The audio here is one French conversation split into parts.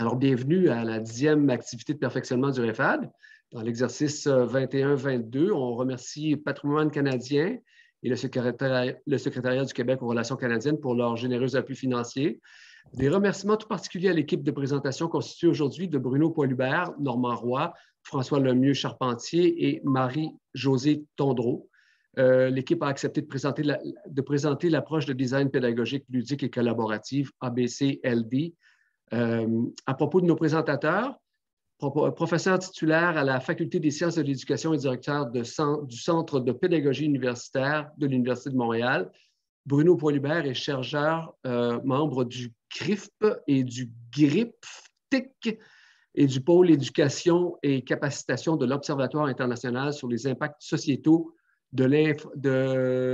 Alors, bienvenue à la dixième activité de perfectionnement du REFAD. Dans l'exercice 21-22, euh, on remercie Patrimoine canadien et le secrétariat, du Québec aux relations canadiennes pour leur généreux appui financier. Des remerciements tout particuliers à l'équipe de présentation constituée aujourd'hui de Bruno Poilubert, Normand Roy, François Lemieux Charpentier et Marie-Josée Tondreau. Euh, l'équipe a accepté de présenter, de présenter l'approche de design pédagogique ludique et collaborative ABCLD euh, à propos de nos présentateurs, euh, professeur titulaire à la Faculté des sciences de l'éducation et directeur du Centre de pédagogie universitaire de l'Université de Montréal. Bruno Poilubert est chercheur, euh, membre du CRIFP et du GRIPTIC et du pôle éducation et capacitation de l'Observatoire international sur les impacts sociétaux de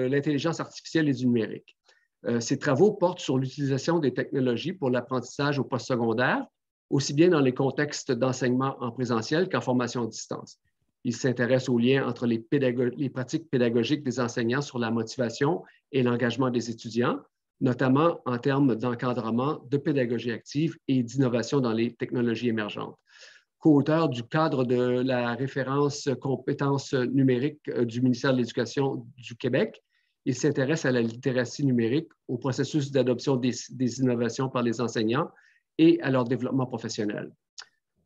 l'intelligence artificielle et du numérique ses euh, travaux portent sur l'utilisation des technologies pour l'apprentissage au postsecondaire, aussi bien dans les contextes d'enseignement en présentiel qu'en formation à distance. Il s'intéresse aux liens entre les, pratiques pédagogiques des enseignants sur la motivation et l'engagement des étudiants, notamment en termes d'encadrement, de pédagogie active et d'innovation dans les technologies émergentes. Co-auteur du cadre de la référence compétences numériques euh, du ministère de l'Éducation du Québec, il s'intéresse à la littératie numérique, au processus d'adoption des, innovations par les enseignants et à leur développement professionnel.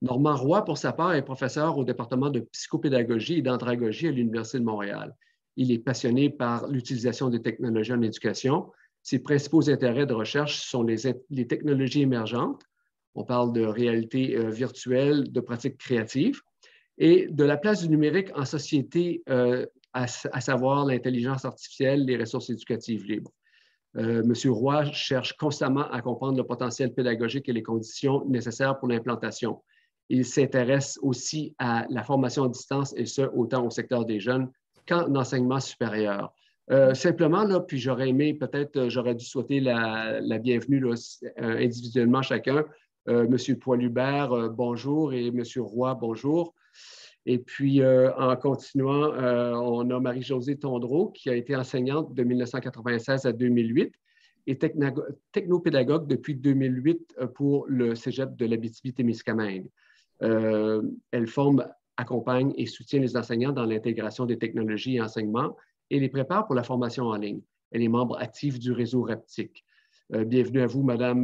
Normand Roy, pour sa part, est professeur au département de psychopédagogie et d'andragogie à l'Université de Montréal. Il est passionné par l'utilisation des technologies en éducation. Ses principaux intérêts de recherche sont les, technologies émergentes. On parle de réalité euh, virtuelle, de pratiques créatives et de la place du numérique en société euh, à, savoir l'intelligence artificielle, les ressources éducatives libres. Euh, M. Roy cherche constamment à comprendre le potentiel pédagogique et les conditions nécessaires pour l'implantation. Il s'intéresse aussi à la formation à distance et ce, autant au secteur des jeunes qu'en enseignement supérieur. Euh, simplement, là, puis j'aurais aimé, peut-être, euh, j'aurais dû souhaiter la, bienvenue là, euh, individuellement chacun. Euh, Monsieur Poilubert, bonjour, et Monsieur Roy, bonjour. Et puis, euh, en continuant, euh, on a Marie-Josée Tondreau, qui a été enseignante de 1996 à 2008 et technopédagogue depuis 2008 euh, pour le cégep de l'Abitibi-Témiscamingue. elle forme, accompagne et soutient les enseignants dans l'intégration des technologies et enseignements et les prépare pour la formation en ligne. Elle est membre active du réseau Raptique. bienvenue à vous, Madame,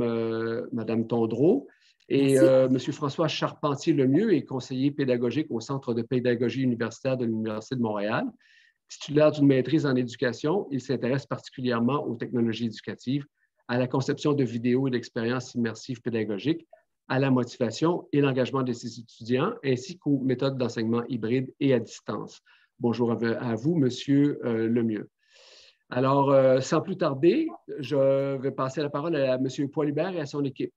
Madame Tondreau. Et euh, M. François Charpentier-Lemieux est conseiller pédagogique au Centre de pédagogie universitaire de l'Université de Montréal. Titulaire d'une maîtrise en éducation, il s'intéresse particulièrement aux technologies éducatives, à la conception de vidéos et d'expériences immersives pédagogiques, à la motivation et l'engagement de ses étudiants, ainsi qu'aux méthodes d'enseignement hybride et à distance. Bonjour à vous, Monsieur Lemieux. Alors, euh, sans plus tarder, je vais passer la parole à M. Poilibert et à son équipe.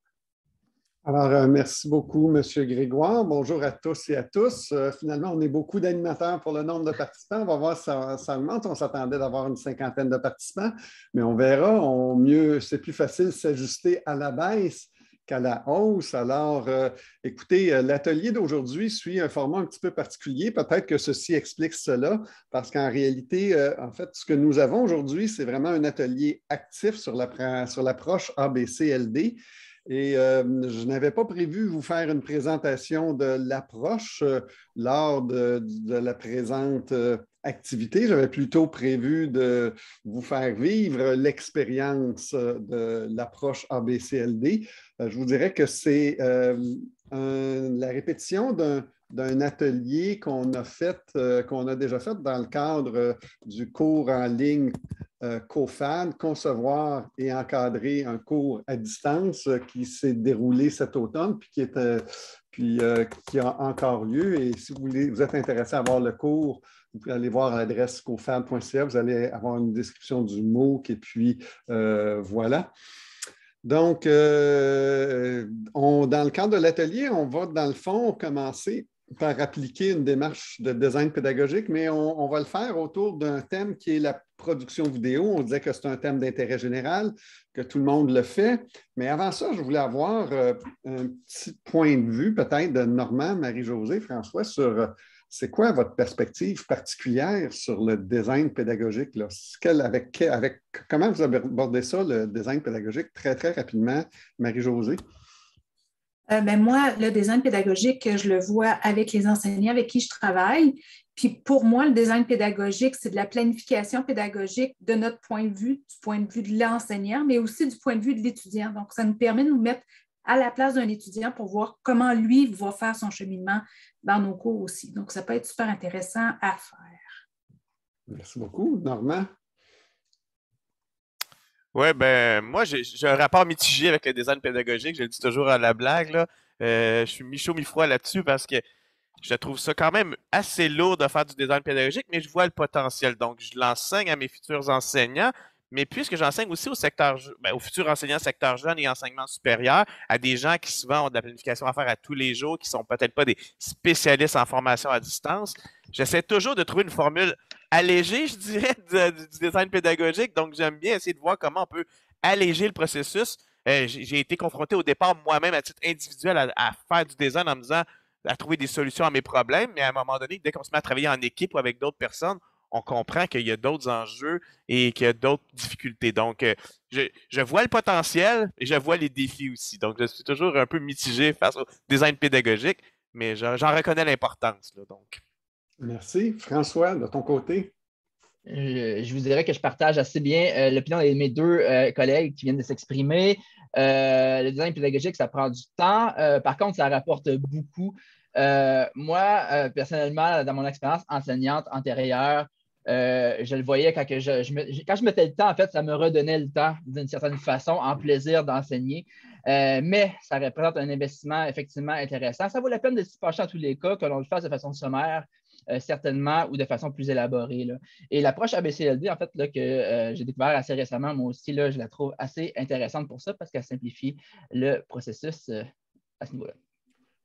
Alors, euh, merci beaucoup, M. Grégoire. Bonjour à tous et à tous. Euh, finalement, on est beaucoup d'animateurs pour le nombre de participants. On va voir si ça, augmente. On s'attendait d'avoir une cinquantaine de participants, mais on verra. On, mieux, c'est plus facile s'ajuster à la baisse qu'à la hausse. Alors, euh, écoutez, l'atelier d'aujourd'hui suit un format un petit peu particulier. Peut-être que ceci explique cela, parce qu'en réalité, en fait, ce que nous avons aujourd'hui, c'est vraiment un atelier actif sur l'approche sur et euh, je n'avais pas prévu vous faire une présentation de l'approche euh, lors de, la présente euh, activité. J'avais plutôt prévu de vous faire vivre l'expérience de l'approche ABCLD. je vous dirais que c'est la répétition d'un atelier qu'on a fait, qu'on a déjà fait dans le cadre du cours en ligne euh, COFAD, concevoir et encadrer un cours à distance euh, qui s'est déroulé cet automne, puis qui, est, euh, qui a encore lieu. Et si vous, voulez, vous êtes intéressé à voir le cours, vous pouvez aller voir l'adresse cofad.ca, vous allez avoir une description du MOOC, et puis voilà. Donc, on, dans le cadre de l'atelier, on va, dans le fond, commencer par appliquer une démarche de design pédagogique, mais on, va le faire autour d'un thème qui est la production vidéo. On disait que c'est un thème d'intérêt général, que tout le monde le fait. Mais avant ça, je voulais avoir euh, un petit point de vue peut-être de Normand, Marie-Josée, François, sur euh, c'est quoi votre perspective particulière sur le design pédagogique? avec, avec, comment vous abordez ça, le design pédagogique, très, très rapidement, Marie-Josée? Euh, ben, moi, le design pédagogique, je le vois avec les enseignants avec qui je travaille. Puis pour moi, le design pédagogique, c'est de la planification pédagogique de notre point de vue, du point de vue de l'enseignant, mais aussi du point de vue de l'étudiant. Donc, ça nous permet de nous mettre à la place d'un étudiant pour voir comment lui va faire son cheminement dans nos cours aussi. Donc, ça peut être super intéressant à faire. Merci beaucoup, Normand. Ouais, ben moi j'ai un rapport mitigé avec le design pédagogique, je le dis toujours à la blague là. Euh, je suis mi-chaud mi-froid là-dessus parce que je trouve ça quand même assez lourd de faire du design pédagogique, mais je vois le potentiel. Donc, je l'enseigne à mes futurs enseignants, mais puisque j'enseigne aussi au secteur, ben, au aux futurs enseignants secteur jeune et enseignement supérieur, à des gens qui souvent ont de la planification à faire à tous les jours, qui ne sont peut-être pas des spécialistes en formation à distance, j'essaie toujours de trouver une formule allégée, je dirais, du design pédagogique. Donc, j'aime bien essayer de voir comment on peut alléger le processus. Euh, j'ai été confronté au départ moi-même à titre individuel à, à faire du design en me disant à trouver des solutions à mes problèmes, mais à un moment donné, dès qu'on se met à travailler en équipe ou avec d'autres personnes, on comprend qu'il y a d'autres enjeux et qu'il y a d'autres difficultés. Donc, euh, je, vois le potentiel et je vois les défis aussi. Donc, je suis toujours un peu mitigé face au design pédagogique, mais j'en reconnais l'importance. Merci. François, de ton côté? Je, vous dirais que je partage assez bien euh, l'opinion de mes deux euh, collègues qui viennent de s'exprimer. le design pédagogique, ça prend du temps. par contre, ça rapporte beaucoup. moi, personnellement, dans mon expérience enseignante antérieure, euh, je le voyais quand je, quand je mettais le temps, en fait, ça me redonnait le temps d'une certaine façon, en plaisir d'enseigner. Euh, mais ça représente un investissement effectivement intéressant. Ça vaut la peine de s'y pencher en tous les cas, que l'on le fasse de façon sommaire, euh, certainement, ou de façon plus élaborée. Et l'approche ABCLD, en fait, là, que j'ai découvert assez récemment, moi aussi, là, je la trouve assez intéressante pour ça parce qu'elle simplifie le processus à ce niveau-là.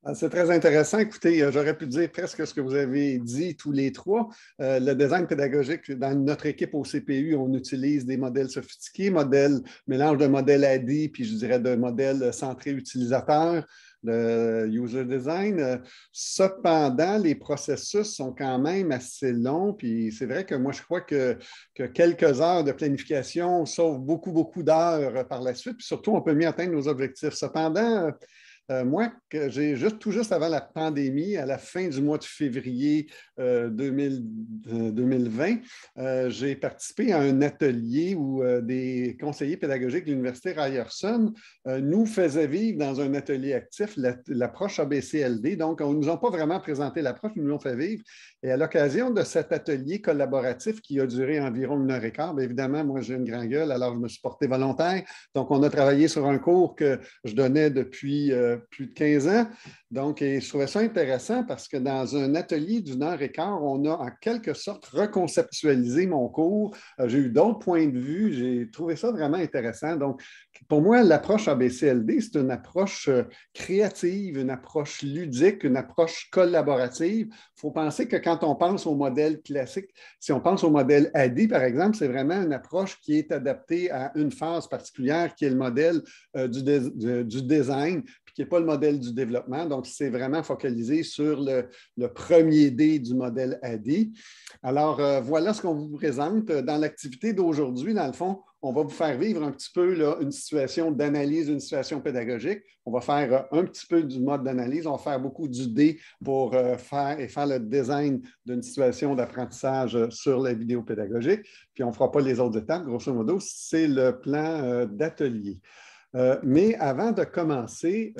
Ah, c'est très intéressant. Écoutez, euh, j'aurais pu dire presque ce que vous avez dit tous les trois. Euh, le design pédagogique, dans notre équipe au CPU, on utilise des modèles sophistiqués, modèles, mélange de modèles AD, puis je dirais de modèles centrés utilisateurs le user design. Euh, cependant, les processus sont quand même assez longs. Puis c'est vrai que moi, je crois que, que quelques heures de planification sauvent beaucoup, beaucoup d'heures par la suite. Puis surtout, on peut mieux atteindre nos objectifs. Cependant, euh, moi, j'ai juste tout juste avant la pandémie, à la fin du mois de février 2020, euh, euh, j'ai participé à un atelier où des conseillers pédagogiques de l'Université Ryerson nous faisaient vivre dans un atelier actif l'approche ABCLD. Donc, ils ne nous ont pas vraiment présenté l'approche, ils nous l'ont fait vivre. Et à l'occasion de cet atelier collaboratif qui a duré environ une heure et quart, bien évidemment, moi, j'ai une grande gueule, alors je me suis porté volontaire. Donc, on a travaillé sur un cours que je donnais depuis plus de 15 ans. Donc, je trouvais ça intéressant parce que dans un atelier d'une heure et quart, on a en quelque sorte reconceptualisé mon cours. Euh, j'ai eu d'autres points de vue. J'ai trouvé ça vraiment intéressant. Donc, pour moi, l'approche ABCLD, c'est une approche euh, créative, une approche ludique, une approche collaborative. Il faut penser que quand on pense au modèle classique, si on pense au modèle ADI, par exemple, c'est vraiment une approche qui est adaptée à une phase particulière qui est le modèle euh, du, design, puis qui n'est pas le modèle du développement. Donc, c'est vraiment focalisé sur le, premier D du modèle ADI. Alors, euh, voilà ce qu'on vous présente dans l'activité d'aujourd'hui. Dans le fond, on va vous faire vivre un petit peu une situation d'analyse, une situation pédagogique. On va faire euh, un petit peu du mode d'analyse, on va faire beaucoup du pour euh, faire et faire le design d'une situation d'apprentissage euh, sur la vidéo pédagogique. Puis on ne fera pas les autres étapes, grosso modo, c'est le plan d'atelier. mais avant de commencer,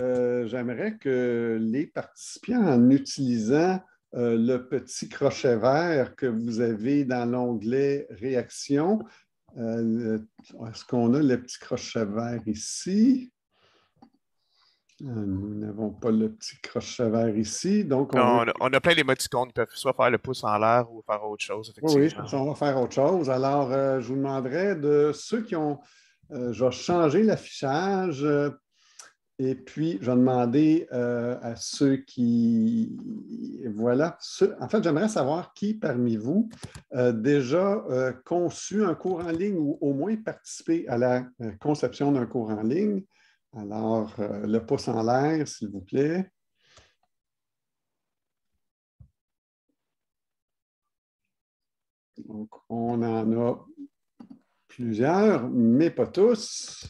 j'aimerais que les participants, en utilisant le petit crochet vert que vous avez dans l'onglet Réaction, euh, est-ce qu'on a le petit crochet vert ici? Euh, nous n'avons pas le petit crochet vert ici. Donc on, a plein d'émoticônes. Ils peuvent soit faire le pouce en l'air ou faire autre chose. Effectivement. Oui, on va faire autre chose. Alors, euh, je vous demanderai de ceux qui ont. changé je vais changer l'affichage et puis, je vais demander euh, à ceux qui. Voilà. En fait, j'aimerais savoir qui parmi vous a euh, déjà euh, conçu un cours en ligne ou au moins participé à la conception d'un cours en ligne. Alors, le pouce en l'air, s'il vous plaît. Donc, on en a plusieurs, mais pas tous.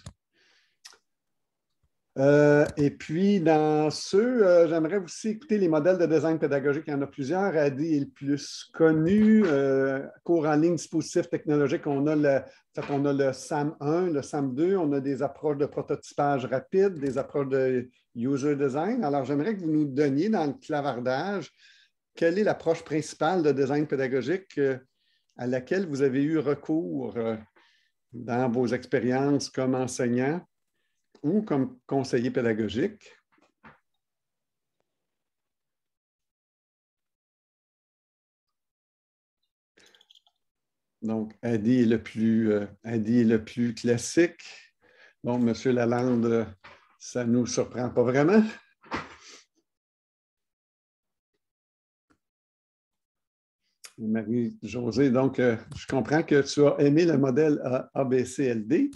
Euh, et puis, dans ce, euh, j'aimerais aussi écouter les modèles de design pédagogique. Il y en a plusieurs. ADI est le plus connu. Euh, cours en ligne dispositif technologique, on a, le, on a le SAM 1, le SAM 2. On a des approches de prototypage rapide, des approches de user design. Alors, j'aimerais que vous nous donniez dans le clavardage quelle est l'approche principale de design pédagogique à laquelle vous avez eu recours dans vos expériences comme enseignant ou comme conseiller pédagogique. Donc, Adi est le plus, euh, classique. Donc, M. Lalande, ça ne nous surprend pas vraiment. Marie-Josée, donc, euh, je comprends que tu as aimé le modèle ABCLD.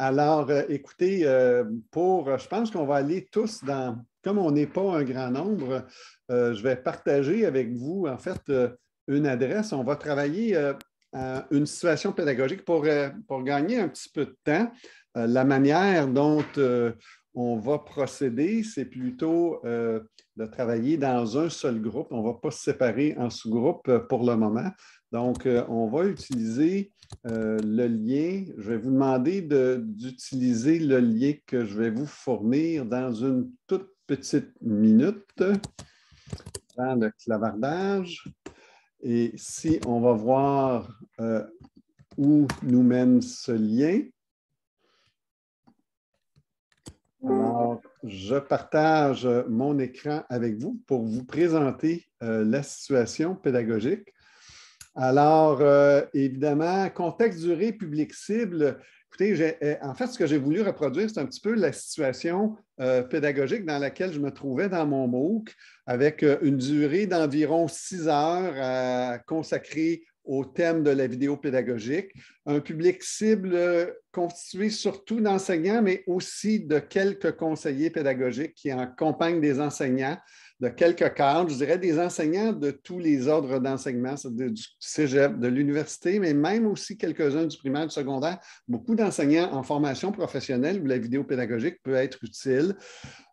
Alors, euh, écoutez, euh, pour, euh, je pense qu'on va aller tous dans, comme on n'est pas un grand nombre, je vais partager avec vous, en fait, une adresse. On va travailler une situation pédagogique pour, gagner un petit peu de temps. la manière dont on va procéder, c'est plutôt de travailler dans un seul groupe. On ne va pas se séparer en sous-groupes pour le moment. Donc, euh, on va utiliser euh, le lien. Je vais vous demander d'utiliser le lien que je vais vous fournir dans une toute petite minute dans le clavardage. Et si on va voir euh, où nous mène ce lien. Alors, je partage mon écran avec vous pour vous présenter la situation pédagogique. Alors, euh, évidemment, contexte, durée, public cible. Écoutez, euh, en fait, ce que j'ai voulu reproduire, c'est un petit peu la situation euh, pédagogique dans laquelle je me trouvais dans mon MOOC, avec une durée d'environ six heures consacrée au thème de la vidéo pédagogique. Un public cible constitué surtout d'enseignants, mais aussi de quelques conseillers pédagogiques qui accompagnent des enseignants de quelques cadres, je dirais des enseignants de tous les ordres d'enseignement, du cégep, de l'université, mais même aussi quelques-uns du primaire, du secondaire. Beaucoup d'enseignants en formation professionnelle où la vidéo pédagogique peut être utile.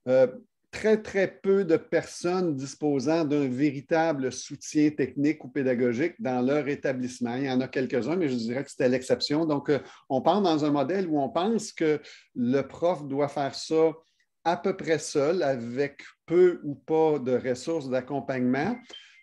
Euh, très, très peu de personnes disposant d'un véritable soutien technique ou pédagogique dans leur établissement. Il y en a quelques-uns, mais je dirais que c'était l'exception. Donc, euh, on part dans un modèle où on pense que le prof doit faire ça à peu près seul, avec peu ou pas de ressources d'accompagnement,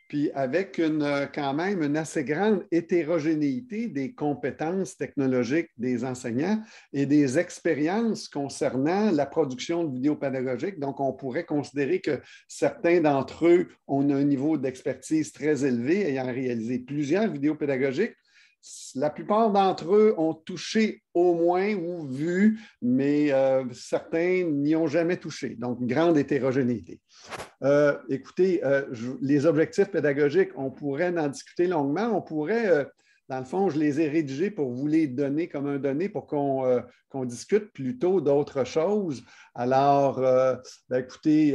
puis avec une, euh, quand même une assez grande hétérogénéité des compétences technologiques des enseignants et des expériences concernant la production de vidéos pédagogiques. Donc, on pourrait considérer que certains d'entre eux ont un niveau d'expertise très élevé, ayant réalisé plusieurs vidéos pédagogiques, la plupart d'entre eux ont touché au moins ou vu, mais euh, certains n'y ont jamais touché. Donc, grande hétérogénéité. Euh, écoutez, euh, les objectifs pédagogiques, on pourrait en discuter longuement. On pourrait, dans le fond, je les ai rédigés pour vous les donner comme un donné pour qu'on discute plutôt d'autres choses. Alors, ben, écoutez,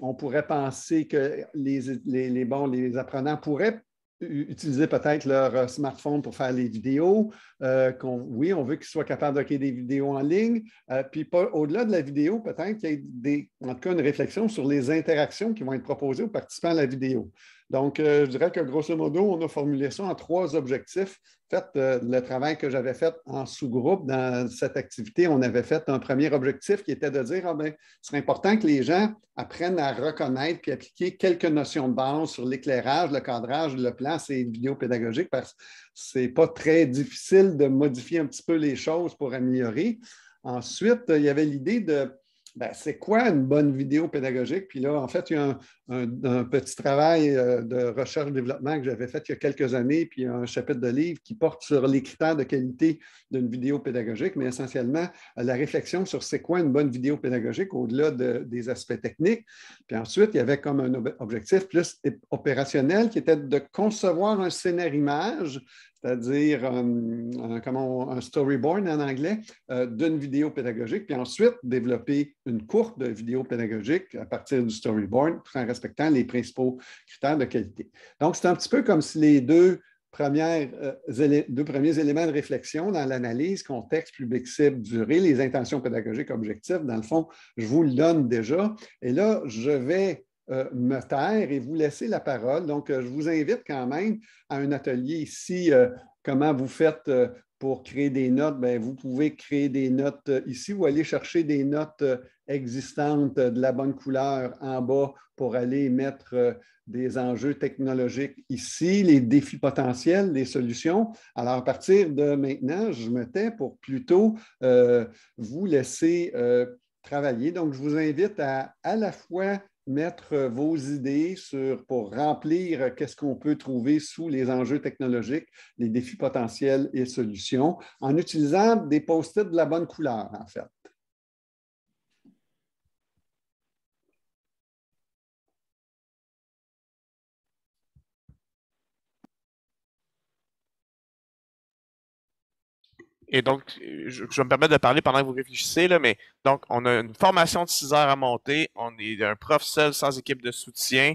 on pourrait penser que les, les, les apprenants pourraient utiliser peut-être leur euh, smartphone pour faire les vidéos. Euh, oui, on veut qu'ils soient capables de créer des vidéos en ligne. Euh, puis au-delà de la vidéo, peut-être qu'il y ait des, en tout cas une réflexion sur les interactions qui vont être proposées aux participants à la vidéo. Donc, euh, je dirais que grosso modo, on a formulé ça en trois objectifs. En fait, euh, le travail que j'avais fait en sous-groupe dans cette activité, on avait fait un premier objectif qui était de dire ah ben, c'est important que les gens apprennent à reconnaître puis appliquer quelques notions de base sur l'éclairage, le cadrage, le plan, c'est vidéo pédagogique parce que c'est pas très difficile de modifier un petit peu les choses pour améliorer. Ensuite, il y avait l'idée de ben, c'est quoi une bonne vidéo pédagogique? Puis là, en fait, il y a un, petit travail euh, de recherche-développement que j'avais fait il y a quelques années, puis un chapitre de livre qui porte sur les critères de qualité d'une vidéo pédagogique, mais essentiellement euh, la réflexion sur c'est quoi une bonne vidéo pédagogique au-delà des aspects techniques. Puis ensuite, il y avait comme un objectif plus opérationnel qui était de concevoir un scénario image c'est-à-dire un, euh, euh, un, storyboard en anglais, euh, d'une vidéo pédagogique, puis ensuite développer une courte vidéo pédagogique à partir du storyboard, tout en respectant les principaux critères de qualité. Donc, c'est un petit peu comme si les deux, premières, deux premiers éléments de réflexion dans l'analyse, contexte, public, cible, durée, les intentions pédagogiques, objectifs, dans le fond, je vous le donne déjà. Et là, je vais euh, me taire et vous laisser la parole. Donc, euh, je vous invite quand même à un atelier ici. Euh, comment vous faites pour créer des notes? Bien, vous pouvez créer des notes ici ou aller chercher des notes existantes de la bonne couleur en bas pour aller mettre des enjeux technologiques ici, les défis potentiels, les solutions. Alors, à partir de maintenant, je me tais pour plutôt vous laisser travailler. Donc, je vous invite à à la fois mettre vos idées sur, pour remplir euh, qu'est-ce qu'on peut trouver sous les enjeux technologiques, les défis potentiels et solutions, en utilisant des post-it de la bonne couleur, en fait. et donc, je, me permets de parler pendant que vous réfléchissez, là, mais donc, on a une formation de 6 heures à monter, on est un prof seul sans équipe de soutien.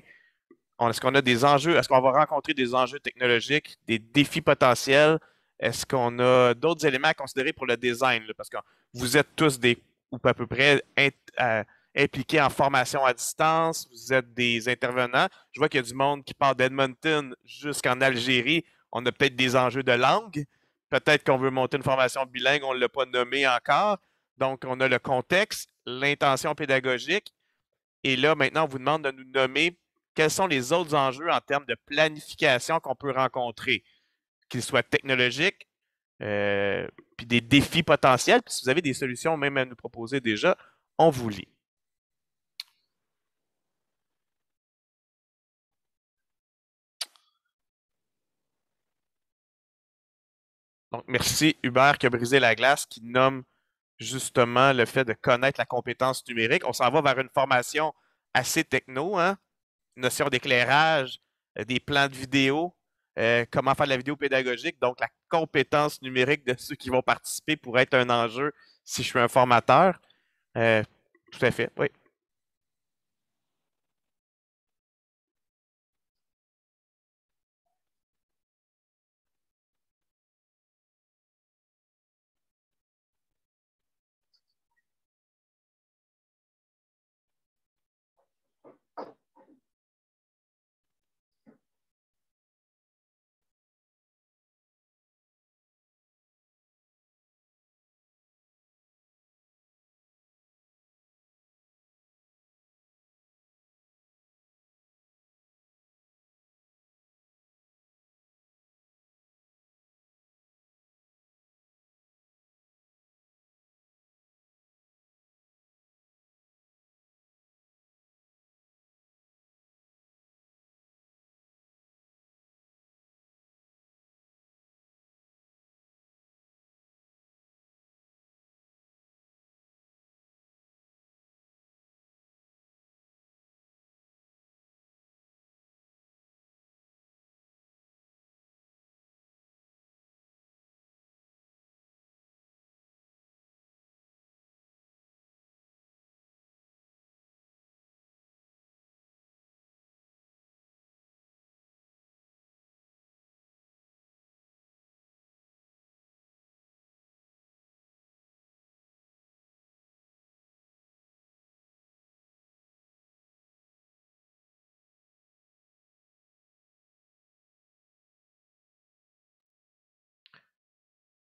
Est-ce qu'on a des enjeux? Est-ce qu'on va rencontrer des enjeux technologiques, des défis potentiels? Est-ce qu'on a d'autres éléments à considérer pour le design? parce que vous êtes tous des, ou à peu près, euh, impliqués en formation à distance, vous êtes des intervenants. Je vois qu'il y a du monde qui part d'Edmonton jusqu'en Algérie. On a peut-être des enjeux de langue. Peut-être qu'on veut monter une formation bilingue, on ne l'a pas nommé encore. Donc, on a le contexte, l'intention pédagogique. Et là, maintenant, on vous demande de nous nommer quels sont les autres enjeux en termes de planification qu'on peut rencontrer, qu'ils soient technologiques, euh, puis des défis potentiels. Puis si vous avez des solutions même à nous proposer déjà, on vous lit. Donc, merci Hubert qui a brisé la glace, qui nomme justement le fait de connaître la compétence numérique. On s'en va vers une formation assez techno, hein? notion d'éclairage, euh, des plans de vidéo, euh, comment faire de la vidéo pédagogique. Donc, la compétence numérique de ceux qui vont participer pourrait être un enjeu si je suis un formateur. Euh, tout à fait, oui.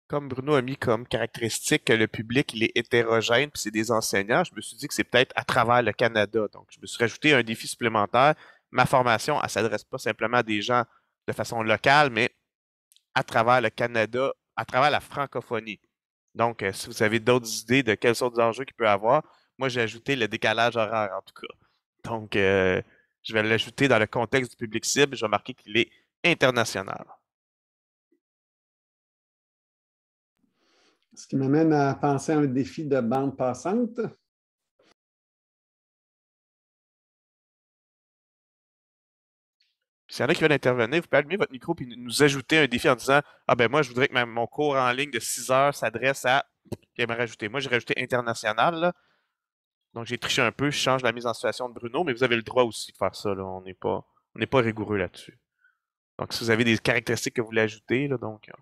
comme Bruno a mis comme caractéristique que le public, il est hétérogène, puis c'est des enseignants, je me suis dit que c'est peut-être à travers le Canada. Donc, je me suis rajouté un défi supplémentaire. Ma formation, elle s'adresse pas simplement à des gens de façon locale, mais à travers le Canada, à travers la francophonie. Donc, euh, si vous avez d'autres idées de quels sont les enjeux qu'il peut avoir, moi, j'ai ajouté le décalage horaire, en tout cas. Donc, euh, je vais l'ajouter dans le contexte du public cible. Je vais marquer qu'il est international. Ce qui m'amène à penser à un défi de bande passante. S'il y en a qui veulent intervenir, vous pouvez allumer votre micro et nous ajouter un défi en disant Ah ben moi, je voudrais que mon cours en ligne de 6 heures s'adresse à. qui me rajouter. Moi, j'ai rajouté international. Donc j'ai triché un peu, je change la mise en situation de Bruno, mais vous avez le droit aussi de faire ça. On n'est pas, pas rigoureux là-dessus. Donc si vous avez des caractéristiques que vous voulez ajouter, là, donc euh,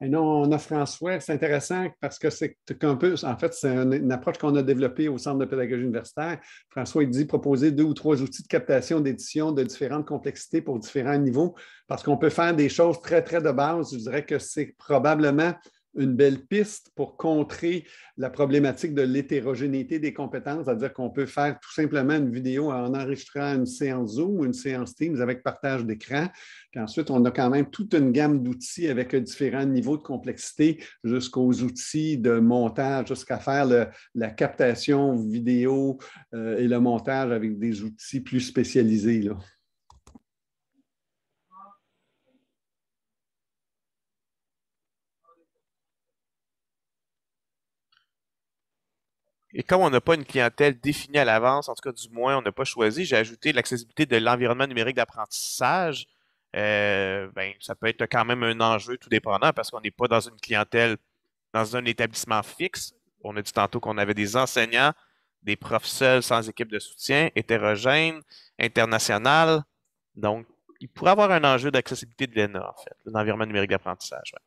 Et non, on a François, c'est intéressant parce que c'est un peu, en fait, c'est une, approche qu'on a développée au Centre de pédagogie universitaire. François, il dit proposer deux ou trois outils de captation d'édition de différentes complexités pour différents niveaux parce qu'on peut faire des choses très, très de base. Je dirais que c'est probablement une belle piste pour contrer la problématique de l'hétérogénéité des compétences, c'est-à-dire qu'on peut faire tout simplement une vidéo en enregistrant une séance Zoom ou une séance Teams avec partage d'écran. Puis ensuite, on a quand même toute une gamme d'outils avec différents niveaux de complexité jusqu'aux outils de montage, jusqu'à faire la captation vidéo euh, et le montage avec des outils plus spécialisés. Et comme on n'a pas une clientèle définie à l'avance, en tout cas du moins on n'a pas choisi, j'ai ajouté l'accessibilité de l'environnement numérique d'apprentissage. Euh, ben, ça peut être quand même un enjeu tout dépendant parce qu'on n'est pas dans une clientèle, dans un établissement fixe. On a dit tantôt qu'on avait des enseignants, des profs seuls sans équipe de soutien, hétérogènes, internationales. Donc, il pourrait avoir un enjeu d'accessibilité de l'ENA, en fait, l'environnement numérique d'apprentissage. Ouais.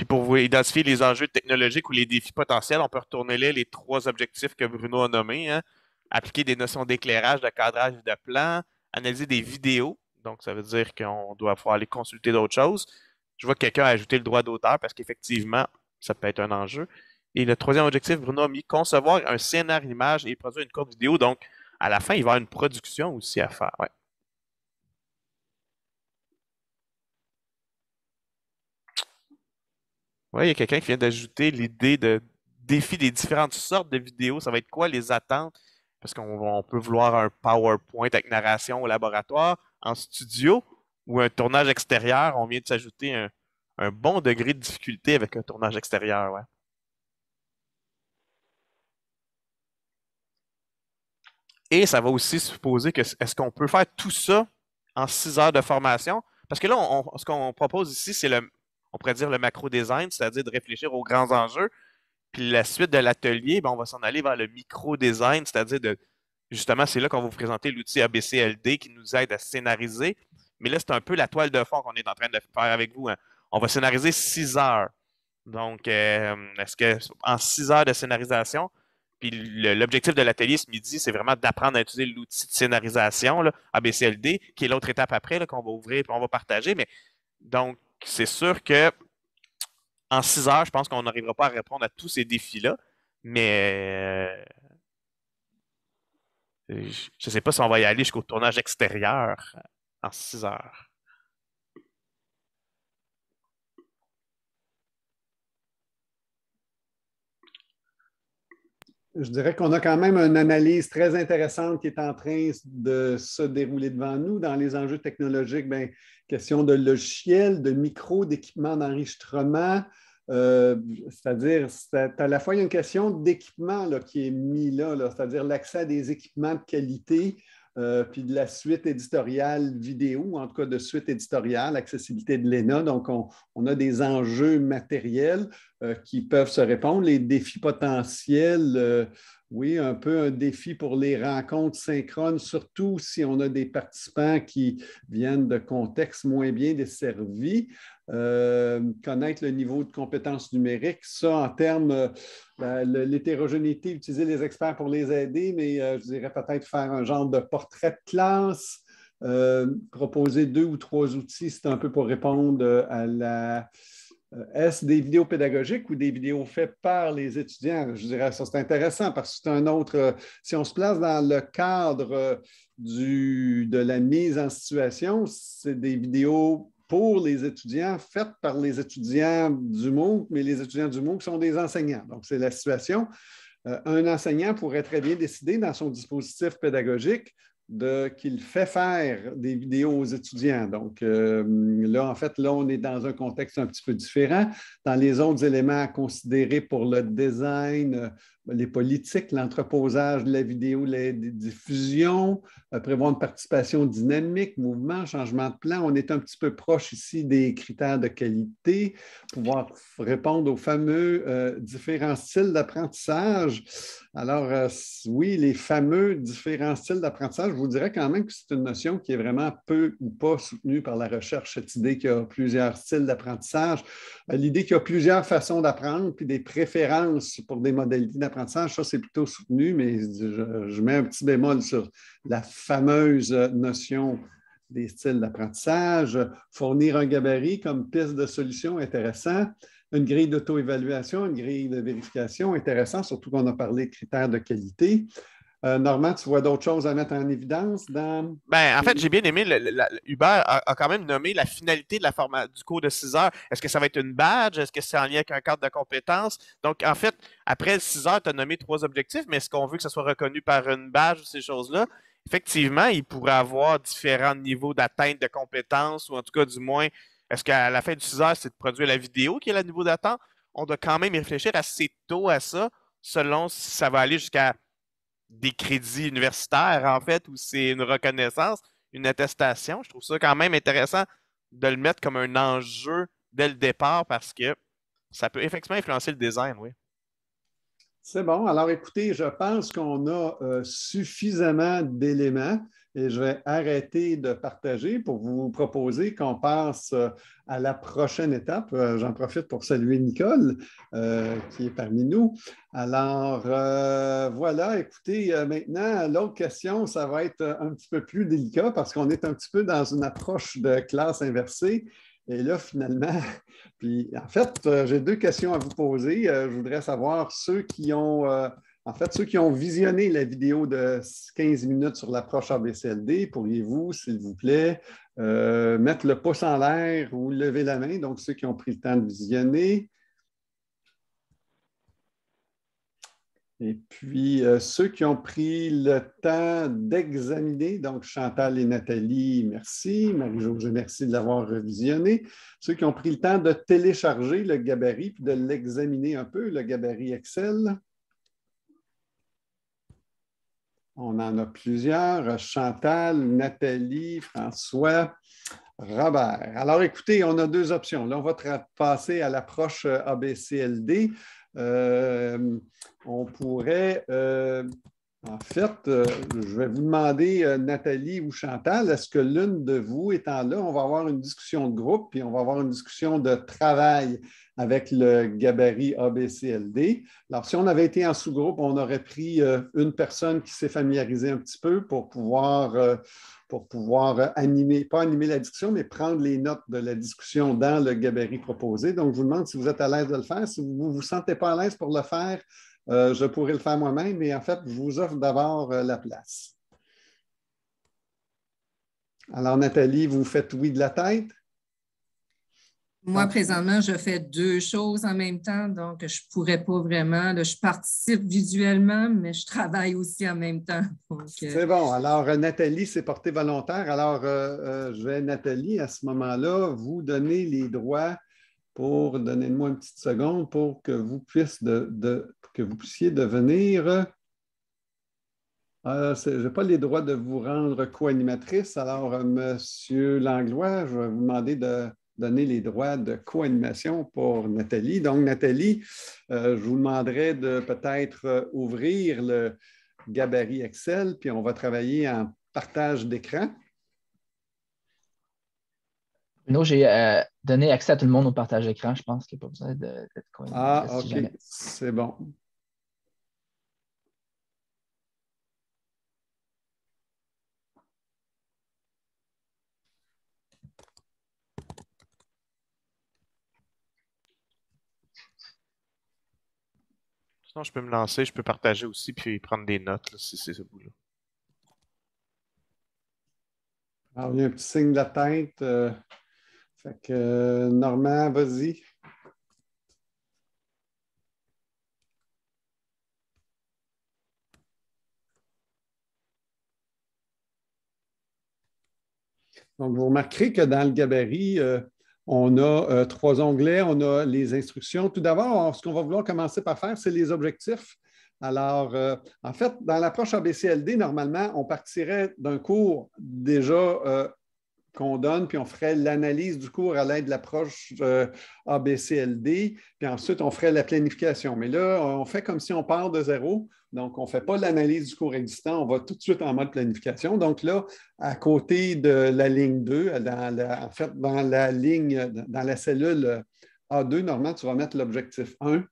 Puis pour vous identifier les enjeux technologiques ou les défis potentiels, on peut retourner les trois objectifs que Bruno a nommés. Hein. Appliquer des notions d'éclairage, de cadrage de plan, analyser des vidéos, donc ça veut dire qu'on doit pouvoir aller consulter d'autres choses. Je vois que quelqu'un a ajouté le droit d'auteur parce qu'effectivement, ça peut être un enjeu. Et le troisième objectif, Bruno a mis concevoir un scénario image et produire une courte vidéo. Donc, à la fin, il va y avoir une production aussi à faire. Ouais. Oui, il y a quelqu'un qui vient d'ajouter l'idée de défi des différentes sortes de vidéos. Ça va être quoi les attentes? Parce qu'on peut vouloir un PowerPoint avec narration au laboratoire, en studio ou un tournage extérieur. On vient de s'ajouter un, bon degré de difficulté avec un tournage extérieur. Et ça va aussi supposer que est-ce qu'on peut faire tout ça en six heures de formation? Parce que là, ce qu'on propose ici, c'est le on pourrait dire le macro-design, c'est-à-dire de réfléchir aux grands enjeux. Puis la suite de l'atelier, ben, on va s'en aller vers le micro-design, c'est-à-dire de justement, c'est là qu'on va vous présenter l'outil ABCLD qui nous aide à scénariser. Mais là, c'est un peu la toile de fond qu'on est en train de faire avec vous. Hein. On va scénariser six heures. Donc, euh, est-ce que en six heures de scénarisation, puis l'objectif de l'atelier ce midi, c'est vraiment d'apprendre à utiliser l'outil de scénarisation, ABCLD, qui est l'autre étape après qu'on va ouvrir et on va partager. Mais donc, c'est sûr que en 6 heures, je pense qu'on n'arrivera pas à répondre à tous ces défis-là, mais euh, je ne sais pas si on va y aller jusqu'au tournage extérieur euh, en six heures. je dirais qu'on a quand même une analyse très intéressante qui est en train de se dérouler devant nous dans les enjeux technologiques. Bien, question de logiciel, de micro, d'équipement d'enregistrement. Euh, c'est-à-dire, à la fois il y a une question d'équipement là, qui est mis là, c'est-à-dire l'accès à des équipements de qualité, euh, puis de la suite éditoriale vidéo, en tout cas de suite éditoriale, accessibilité de l'ENA. Donc, on a des enjeux matériels, euh, qui peuvent se répondre, les défis potentiels. Euh, oui, un peu un défi pour les rencontres synchrones, surtout si on a des participants qui viennent de contextes moins bien desservis. Euh, connaître le niveau de compétences numériques, ça en termes ben, l'hétérogénéité, utiliser les experts pour les aider, mais je dirais peut-être faire un genre de portrait de classe, proposer deux ou trois outils, c'est un peu pour répondre à la euh, est-ce des vidéos pédagogiques ou des vidéos faites par les étudiants? Je dirais ça, c'est intéressant parce que c'est un autre. Euh, si on se place dans le cadre euh, de la mise en situation, c'est des vidéos pour les étudiants faites par les étudiants du MOOC, mais les étudiants du MOOC sont des enseignants. Donc, c'est la situation. un enseignant pourrait très bien décider dans son dispositif pédagogique qu'il fait faire des vidéos aux étudiants. Donc euh, là, en fait, là, on est dans un contexte un petit peu différent. Dans les autres éléments à considérer pour le design, les politiques, l'entreposage de la vidéo, les diffusion, euh, prévoir une participation dynamique, mouvement, changement de plan. On est un petit peu proche ici des critères de qualité, pouvoir répondre aux fameux euh, différents styles d'apprentissage. Alors, euh, oui, les fameux différents styles d'apprentissage, je vous dirais quand même que c'est une notion qui est vraiment peu ou pas soutenue par la recherche, cette idée qu'il y a plusieurs styles d'apprentissage, l'idée qu'il y a plusieurs façons d'apprendre, puis des préférences pour des modalités d'apprentissage ça, c'est plutôt soutenu, mais je, mets un petit bémol sur la fameuse notion des styles d'apprentissage, fournir un gabarit comme piste de solution intéressant, une grille d'auto-évaluation, une grille de vérification intéressant, surtout qu'on a parlé de critères de qualité. Euh, Normand, tu vois d'autres choses à mettre en évidence dans. Ben, en fait, j'ai bien aimé. Hubert a, quand même nommé la finalité de la du cours de 6 heures. Est-ce que ça va être une badge? Est-ce que c'est en lien avec un cadre de compétences? Donc, en fait, après 6 heures, tu as nommé trois objectifs, mais est-ce qu'on veut que ça soit reconnu par une badge ou ces choses-là? Effectivement, il pourrait avoir différents niveaux d'atteinte de compétences, ou en tout cas, du moins, est-ce qu'à la fin du 6 heures, c'est de produire la vidéo qui est le niveau d'attente? On doit quand même réfléchir assez tôt à ça, selon si ça va aller jusqu'à des crédits universitaires, en fait, ou c'est une reconnaissance, une attestation. Je trouve ça quand même intéressant de le mettre comme un enjeu dès le départ parce que ça peut effectivement influencer le design, oui. C'est bon. Alors, écoutez, je pense qu'on a euh, suffisamment d'éléments et je vais arrêter de partager pour vous proposer qu'on passe euh, à la prochaine étape. Euh, j'en profite pour saluer Nicole qui est parmi nous. Alors voilà, écoutez, maintenant, l'autre question, ça va être un petit peu plus délicat parce qu'on est un petit peu dans une approche de classe inversée. Et là, finalement, puis en fait, euh, j'ai deux questions à vous poser. Euh, je voudrais savoir ceux qui ont, euh, en fait, ceux qui ont visionné la vidéo de 15 minutes sur l'approche ABCLD, pourriez-vous, s'il vous plaît, mettre le pouce en l'air ou lever la main? Donc, ceux qui ont pris le temps de visionner. Et puis, euh, ceux qui ont pris le temps d'examiner, donc Chantal et Nathalie, merci. marie josée merci de l'avoir revisionné. Ceux qui ont pris le temps de télécharger le gabarit puis de l'examiner un peu, le gabarit Excel. On en a plusieurs. Chantal, Nathalie, François, Robert. Alors, écoutez, on a deux options. Là, on va passer à l'approche euh, ABCLD. Euh, on pourrait euh, en fait, euh, je vais vous demander, euh, Nathalie ou Chantal, est-ce que l'une de vous étant là, on va avoir une discussion de groupe, puis on va avoir une discussion de travail avec le gabarit ABCLD. Alors, si on avait été en sous-groupe, on aurait pris euh, une personne qui s'est familiarisée un petit peu pour pouvoir, pour pouvoir animer, pas animer la discussion, mais prendre les notes de la discussion dans le gabarit proposé. Donc, je vous demande si vous êtes à l'aise de le faire. Si vous ne vous sentez pas à l'aise pour le faire, euh, je pourrais le faire moi-même, mais en fait, je vous offre d'abord euh, la place. Alors, Nathalie, vous faites oui de la tête? Moi, présentement, je fais deux choses en même temps, donc je ne pourrais pas vraiment. je participe visuellement, mais je travaille aussi en même temps. Euh. C'est bon. Alors, Nathalie s'est portée volontaire. Alors, je vais, Nathalie, à ce moment-là, vous donner les droits pour, donnez-moi une petite seconde, pour que vous puissiez de que vous puissiez devenir. Euh, euh, je n'ai pas les droits de vous rendre co-animatrice, alors euh, Monsieur Langlois, je vais vous demander de donner les droits de co-animation pour Nathalie. Donc, Nathalie, je vous demanderai de peut-être ouvrir le gabarit Excel, puis on va travailler en partage d'écran. Non, j'ai donné accès à tout le monde au partage d'écran. Je pense qu'il n'y a pas besoin d'être Ah, OK. C'est bon. Sinon, je peux me lancer, je peux partager aussi, puis prendre des notes, si c'est ce bout-là. il ah, y a un petit signe de la tête. Euh, fait que, euh, Normand, vas-y. Donc, vous remarquerez que dans le gabarit, euh, on a euh, trois onglets, on a les instructions. Tout d'abord, ce qu'on va vouloir commencer par faire, c'est les objectifs. Alors, euh, en fait, dans l'approche ABCLD, normalement, on partirait d'un cours déjà euh, qu'on donne, puis on ferait l'analyse du cours à l'aide de l'approche euh, ABCLD, puis ensuite on ferait la planification. Mais là, on fait comme si on part de zéro, donc on ne fait pas l'analyse du cours existant, on va tout de suite en mode planification. Donc là, à côté de la ligne 2, en fait, dans la ligne, dans la cellule euh, A2, normalement, tu vas mettre l'objectif 1.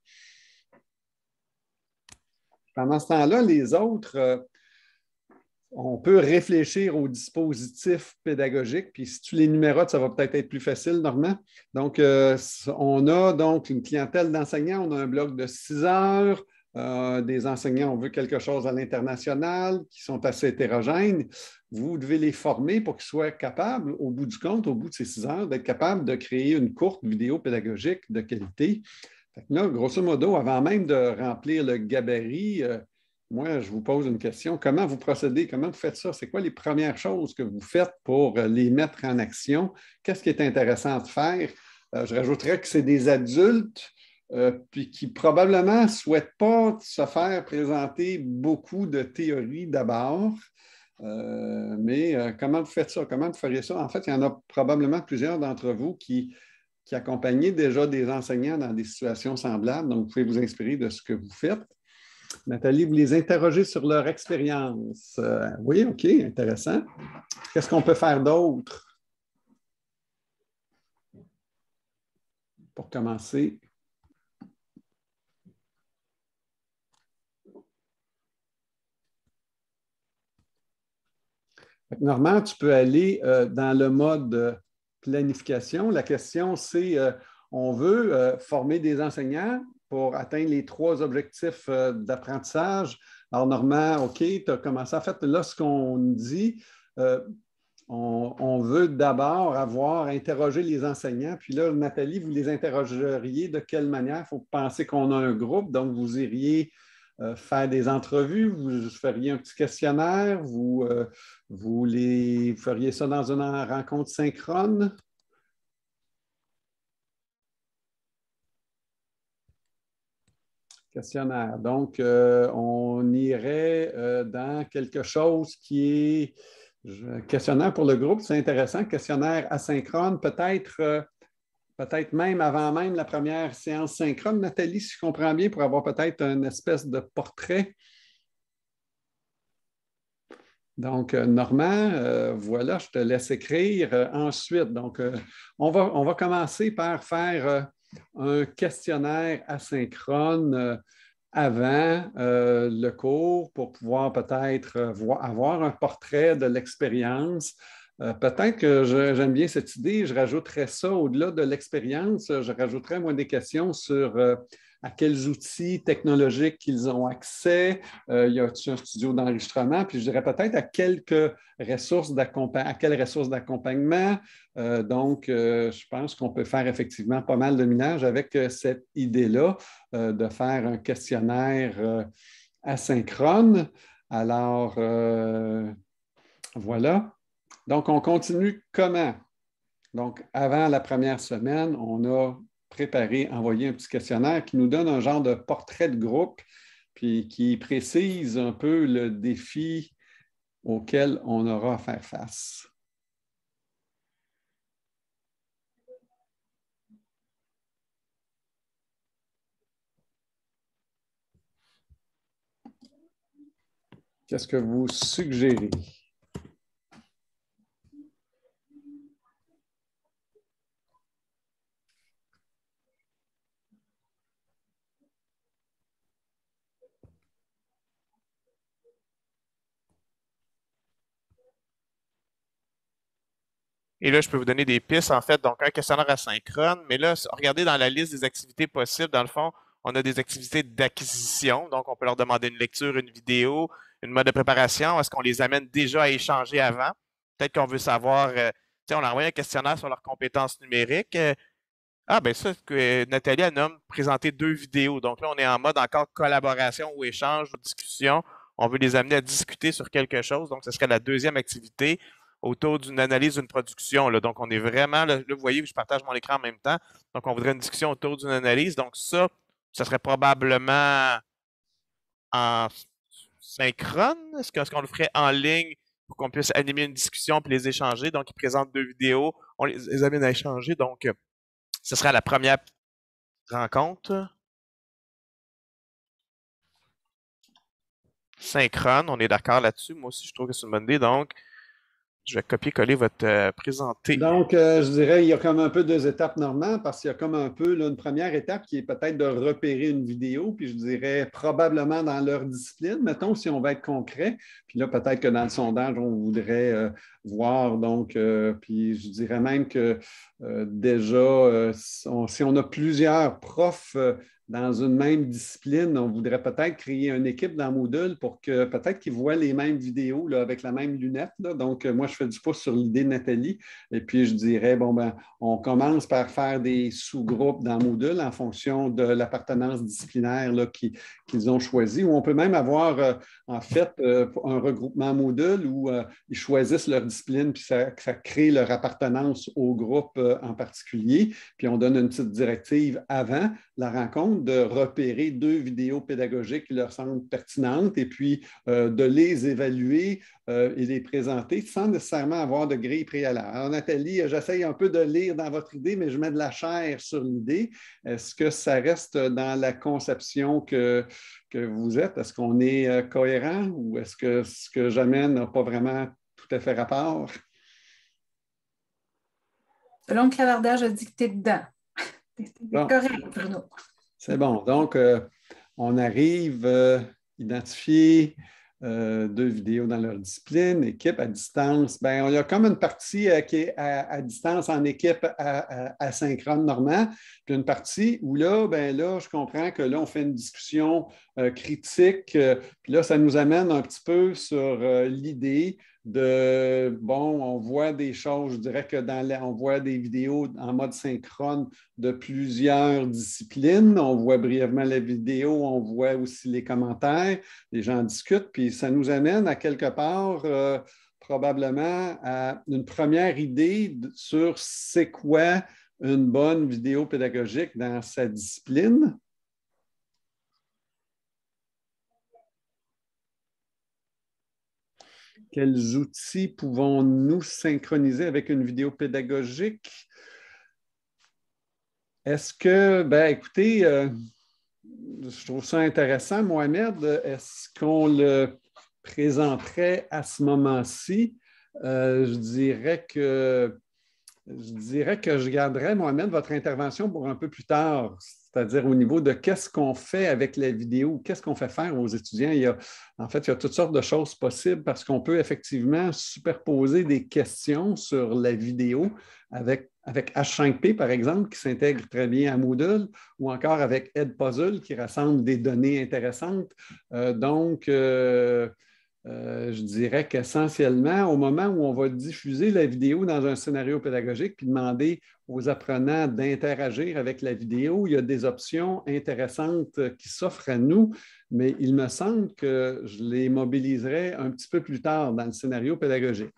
Pendant ce temps-là, les autres euh, on peut réfléchir aux dispositifs pédagogiques. Puis si tu les numérotes, ça va peut-être être plus facile, Normand. Donc, euh, on a donc une clientèle d'enseignants, on a un bloc de six heures. Euh, des enseignants, on veut quelque chose à l'international, qui sont assez hétérogènes. Vous devez les former pour qu'ils soient capables, au bout du compte, au bout de ces six heures, d'être capables de créer une courte vidéo pédagogique de qualité. là, grosso modo, avant même de remplir le gabarit, euh, moi, je vous pose une question. Comment vous procédez? Comment vous faites ça? C'est quoi les premières choses que vous faites pour euh, les mettre en action? Qu'est-ce qui est intéressant de faire? Euh, je rajouterais que c'est des adultes, euh, puis qui probablement ne souhaitent pas se faire présenter beaucoup de théories d'abord. mais comment vous faites ça? Comment vous feriez ça? En fait, il y en a probablement plusieurs d'entre vous qui, qui accompagnaient déjà des enseignants dans des situations semblables. Donc, vous pouvez vous inspirer de ce que vous faites. Nathalie, vous les interrogez sur leur expérience. Euh, oui, OK, intéressant. Qu'est-ce qu'on peut faire d'autre? Pour commencer. Normand, tu peux aller euh, dans le mode planification. La question, c'est euh, on veut former des enseignants, pour atteindre les trois objectifs euh, d'apprentissage. Alors, Normand, OK, tu as commencé. En fait, là, ce qu'on dit, euh, on, veut d'abord avoir interrogé les enseignants. Puis là, Nathalie, vous les interrogeriez de quelle manière? Il faut penser qu'on a un groupe, donc vous iriez euh, faire des entrevues, vous feriez un petit questionnaire, vous, les, vous feriez ça dans une rencontre synchrone. Questionnaire. Donc, euh, on irait euh, dans quelque chose qui est questionnaire pour le groupe, c'est intéressant. Questionnaire asynchrone, peut-être euh, peut-être même avant même la première séance synchrone. Nathalie, si je comprends bien, pour avoir peut-être une espèce de portrait. Donc, Normand, voilà, je te laisse écrire ensuite. Donc, on, va, on va commencer par faire un questionnaire asynchrone euh, avant euh, le cours pour pouvoir peut-être euh, avoir un portrait de l'expérience. peut-être que j'aime bien cette idée, je rajouterais ça au-delà de l'expérience, je rajouterais moi des questions sur à quels outils technologiques ils ont accès, euh, y a-t-il un studio d'enregistrement, puis je dirais peut-être à quelques ressources à quelles ressources d'accompagnement. Euh, donc, euh, je pense qu'on peut faire effectivement pas mal de minage avec cette idée-là de faire un questionnaire asynchrone. Alors, voilà. Donc, on continue comment? Donc, avant la première semaine, on a préparer, envoyer un petit questionnaire qui nous donne un genre de portrait de groupe, puis qui précise un peu le défi auquel on aura à faire face. Qu'est-ce que vous suggérez? Et là, je peux vous donner des pistes, en fait. Donc, un questionnaire asynchrone. Mais là, regardez dans la liste des activités possibles. Dans le fond, on a des activités d'acquisition. Donc, on peut leur demander une lecture, une vidéo, une mode de préparation. Est-ce qu'on les amène déjà à échanger avant? Peut-être qu'on veut savoir, euh, tu sais, on leur envoie un questionnaire sur leurs compétences numériques. Euh, ah, ben ça, que euh, Nathalie, a nomme présenter deux vidéos. Donc là, on est en mode encore collaboration ou échange ou discussion. On veut les amener à discuter sur quelque chose. Donc, ce serait la deuxième activité autour d'une analyse d'une production. Là. Donc, on est vraiment, là, vous voyez, je partage mon écran en même temps. Donc, on voudrait une discussion autour d'une analyse. Donc, ça, ça serait probablement en synchrone. Est-ce qu'on le ferait en ligne pour qu'on puisse animer une discussion puis les échanger? Donc, ils présentent deux vidéos, on les, amène à échanger. Donc, ce serait la première rencontre. Synchrone, on est d'accord là-dessus. Moi aussi, je trouve que c'est une bonne idée. Donc, je vais copier-coller votre euh, présenté. Donc, euh, je dirais, il y a comme un peu deux étapes normalement parce qu'il y a comme un peu là, une première étape qui est peut-être de repérer une vidéo, puis je dirais probablement dans leur discipline, mettons, si on va être concret. Puis là, peut-être que dans le sondage, on voudrait euh, voir. Donc, puis je dirais même que déjà, si on a plusieurs profs dans une même discipline, on voudrait peut-être créer une équipe dans Moodle pour que peut-être qu'ils voient les mêmes vidéos avec la même lunette. Donc, euh, moi, je fais du pouce sur l'idée de Nathalie. Et puis, je dirais, bon, ben, on commence par faire des sous-groupes dans Moodle en fonction de l'appartenance disciplinaire qu'ils ont choisi. Ou on peut même avoir, euh, en fait, euh, un regroupement Moodle où ils choisissent leur discipline, puis ça, ça crée leur appartenance au groupe en particulier. Puis, on donne une petite directive avant la rencontre de repérer deux vidéos pédagogiques qui leur semblent pertinentes et puis euh, de les évaluer euh, et les présenter sans nécessairement avoir de grille préalable. Alors, Nathalie, j'essaye un peu de lire dans votre idée, mais je mets de la chair sur l'idée. Est-ce que ça reste dans la conception que, que vous êtes? Est-ce qu'on est euh, cohérent ou est-ce que ce que j'amène n'a pas vraiment tout à fait rapport? Selon le clavardage a dicté dedans correct, C'est bon. Donc, euh, on arrive à euh, identifier euh, deux vidéos dans leur discipline, équipe à distance. Bien, on y a comme une partie qui est à, distance en équipe asynchrone normand, puis une partie où là, bien, là, je comprends que là, on fait une discussion euh, critique. Euh, puis là, ça nous amène un petit peu sur euh, l'idée de, bon, on voit des choses, je dirais que dans on voit des vidéos en mode synchrone de plusieurs disciplines. On voit brièvement la vidéo, on voit aussi les commentaires, les gens discutent, puis ça nous amène à quelque part probablement à une première idée sur c'est quoi une bonne vidéo pédagogique dans sa discipline. quels outils pouvons-nous synchroniser avec une vidéo pédagogique? Est-ce que, ben, écoutez, euh, je trouve ça intéressant, Mohamed, est-ce qu'on le présenterait à ce moment-ci? Euh, je dirais que je dirais que je garderai, Mohamed, votre intervention pour un peu plus tard, c'est-à-dire au niveau de qu'est-ce qu'on fait avec la vidéo, qu'est-ce qu'on fait faire aux étudiants. Il y a, en fait, il y a toutes sortes de choses possibles parce qu'on peut effectivement superposer des questions sur la vidéo avec, avec H5P, par exemple, qui s'intègre très bien à Moodle, ou encore avec Edpuzzle, qui rassemble des données intéressantes. Euh, donc, euh, euh, je dirais qu'essentiellement, au moment où on va diffuser la vidéo dans un scénario pédagogique, puis demander aux apprenants d'interagir avec la vidéo, il y a des options intéressantes qui s'offrent à nous, mais il me semble que je les mobiliserai un petit peu plus tard dans le scénario pédagogique.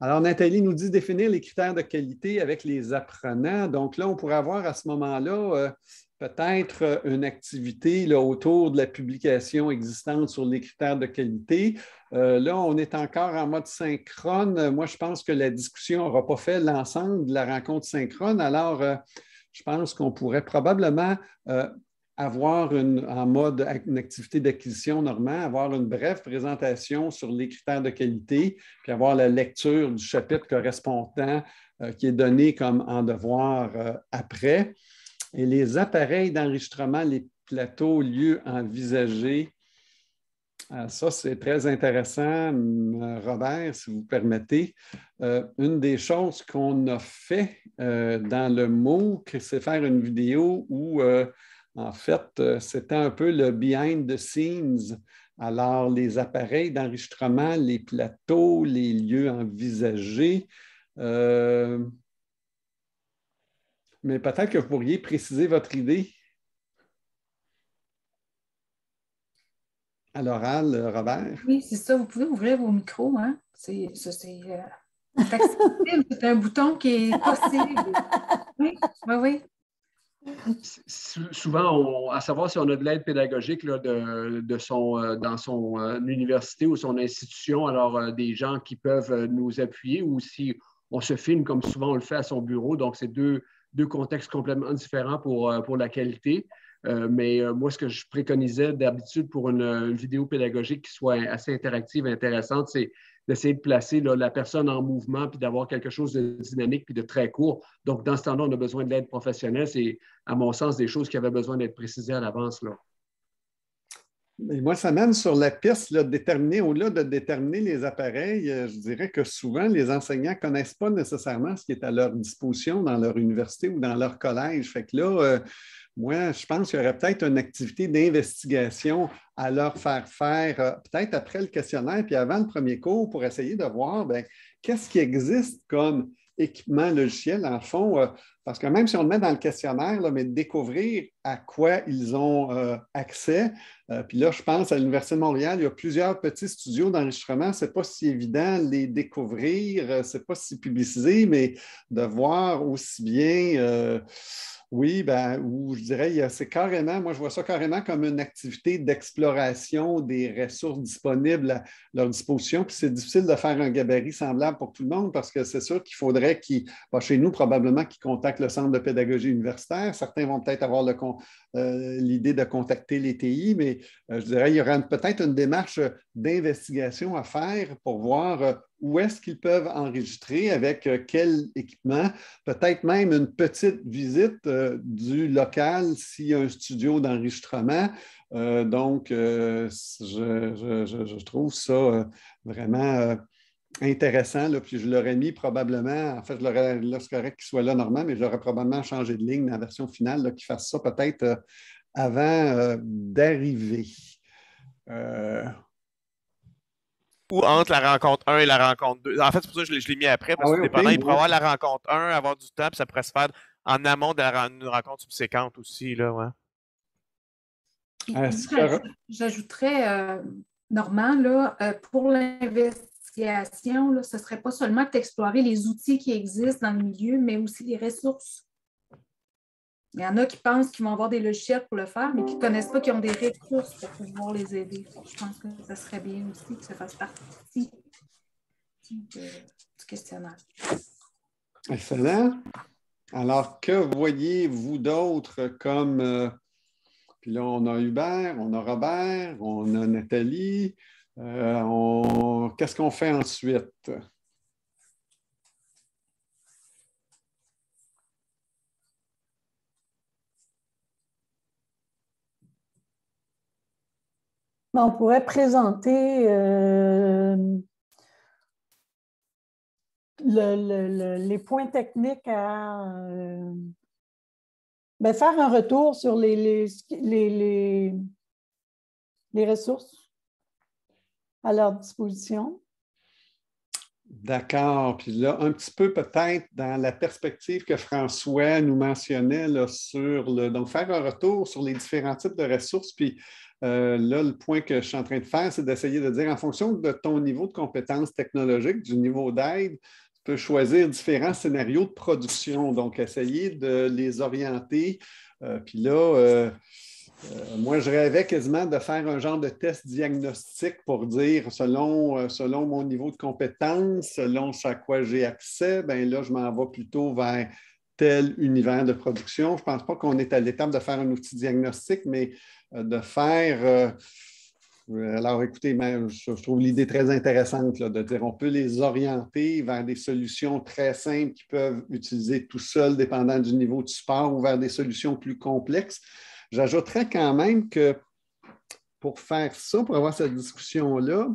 Alors, Nathalie nous dit définir les critères de qualité avec les apprenants. Donc là, on pourrait avoir à ce moment-là euh, peut-être euh, une activité autour de la publication existante sur les critères de qualité. Euh, là, on est encore en mode synchrone. Moi, je pense que la discussion n'aura pas fait l'ensemble de la rencontre synchrone. Alors, euh, je pense qu'on pourrait probablement avoir une, en mode une activité d'acquisition normale, avoir une brève présentation sur les critères de qualité, puis avoir la lecture du chapitre correspondant qui est donné comme en devoir après et les appareils d'enregistrement, les plateaux, lieux envisagés. Ah, ça, c'est très intéressant, Robert, si vous permettez. Euh, une des choses qu'on a fait euh, dans le MOOC, c'est faire une vidéo où, euh, en fait, c'était un peu le behind the scenes. Alors, les appareils d'enregistrement, les plateaux, les lieux envisagés mais peut-être que vous pourriez préciser votre idée. À l'oral, euh, Robert. Oui, c'est ça. Vous pouvez ouvrir vos micros. Hein? C'est euh, c'est un bouton qui est possible. Oui, oui. Souvent, à savoir si on a de l'aide pédagogique de, son, euh, dans son université ou son institution, alors des gens qui peuvent nous appuyer ou si on se filme comme souvent on le fait à son bureau. Donc, c'est deux, deux contextes complètement différents pour, euh, pour la qualité. Euh, mais euh, moi, ce que je préconisais d'habitude pour une, vidéo pédagogique qui soit assez interactive, intéressante, c'est d'essayer de placer la personne en mouvement puis d'avoir quelque chose de dynamique puis de très court. Donc, dans ce temps-là, on a besoin de l'aide professionnelle. C'est, à mon sens, des choses qui avaient besoin d'être précisées à l'avance. Là moi, ça mène sur la piste, là, de déterminer, au-delà de déterminer les appareils, euh, je dirais que souvent, les enseignants ne connaissent pas nécessairement ce qui est à leur disposition dans leur université ou dans leur collège. Fait que là, euh, moi, je pense qu'il y aurait peut-être une activité d'investigation à leur faire faire, euh, peut-être après le questionnaire, puis avant le premier cours, pour essayer de voir ben, qu'est-ce qui existe comme équipement logiciel. En fond, parce que même si on le met dans le questionnaire, mais de découvrir à quoi ils ont euh, accès. Euh, puis là, je pense à l'Université de Montréal, il y a plusieurs petits studios d'enregistrement. Ce n'est pas si évident les découvrir, euh, c'est pas si publicisé, mais de voir aussi bien, oui, ben, où je dirais, c'est carrément, moi je vois ça carrément comme une activité d'exploration des ressources disponibles à leur disposition. Puis c'est difficile de faire un gabarit semblable pour tout le monde parce que c'est sûr qu'il faudrait qu'ils, ben, chez nous probablement qu'ils contactent le Centre de pédagogie universitaire. Certains vont peut-être avoir euh, l'idée de contacter les TI, mais euh, je dirais qu'il y aura peut-être une démarche d'investigation à faire pour voir euh, où est-ce qu'ils peuvent enregistrer, avec quel équipement, peut-être même une petite visite du local s'il y a un studio d'enregistrement. donc, je, je, trouve ça vraiment intéressant, là, puis je l'aurais mis probablement, en fait, je l'aurais, là, c'est correct qu'il soit là, Normand, mais j'aurais probablement changé de ligne dans la version finale, là, qu'il fasse ça peut-être euh, avant euh, d'arriver. Euh. Ou entre la rencontre 1 et la rencontre 2. En fait, c'est pour ça que je l'ai, mis après, parce ah que c'est okay, il pourrait avoir la rencontre 1, avoir du temps, puis ça pourrait se faire en amont de la, rencontre subséquente aussi, là, ouais. Ah, j'ajouterais, Normand, là, pour l'investissement ce ne serait pas seulement d'explorer les outils qui existent dans le milieu, mais aussi les ressources. Il y en a qui pensent qu'ils vont avoir des logiciels pour le faire, mais qui ne connaissent pas qu'ils ont des ressources pour pouvoir les aider. Je pense que ce serait bien aussi que ça fasse partie du questionnaire. Excellent. Alors, que voyez-vous d'autres comme. Euh, puis là, on a Hubert, on a Robert, on a Nathalie, euh, qu'est-ce qu'on fait ensuite? on pourrait présenter euh, les points techniques à euh, ben, faire un retour sur les, les ressources à leur disposition. D'accord. Puis là, un petit peu peut-être dans la perspective que François nous mentionnait sur le. Donc, faire un retour sur les différents types de ressources. Puis euh, là, le point que je suis en train de faire, c'est d'essayer de dire en fonction de ton niveau de compétences technologique, du niveau d'aide, tu peux choisir différents scénarios de production. Donc, essayer de les orienter. Euh, puis là, euh, euh, moi, je rêvais quasiment de faire un genre de test diagnostique pour dire, euh, selon, mon niveau de compétence, selon ce à quoi j'ai accès, ben là, je m'en vais plutôt vers tel univers de production. Je ne pense pas qu'on est à l'étape de faire un outil diagnostique, mais euh, de faire... alors, écoutez, je, trouve l'idée très intéressante de dire on peut les orienter vers des solutions très simples qu'ils peuvent utiliser tout seuls, dépendant du niveau de support, ou vers des solutions plus complexes. J'ajouterais quand même que pour faire ça, pour avoir cette discussion-là,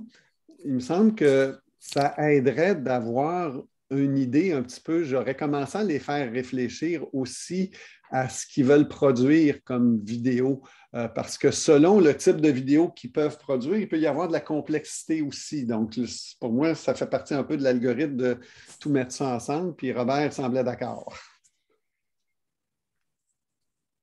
il me semble que ça aiderait d'avoir une idée un petit peu, j'aurais commencé à les faire réfléchir aussi à ce qu'ils veulent produire comme vidéo, euh, parce que selon le type de vidéo qu'ils peuvent produire, il peut y avoir de la complexité aussi. Donc, pour moi, ça fait partie un peu de l'algorithme de tout mettre ça ensemble, puis Robert semblait d'accord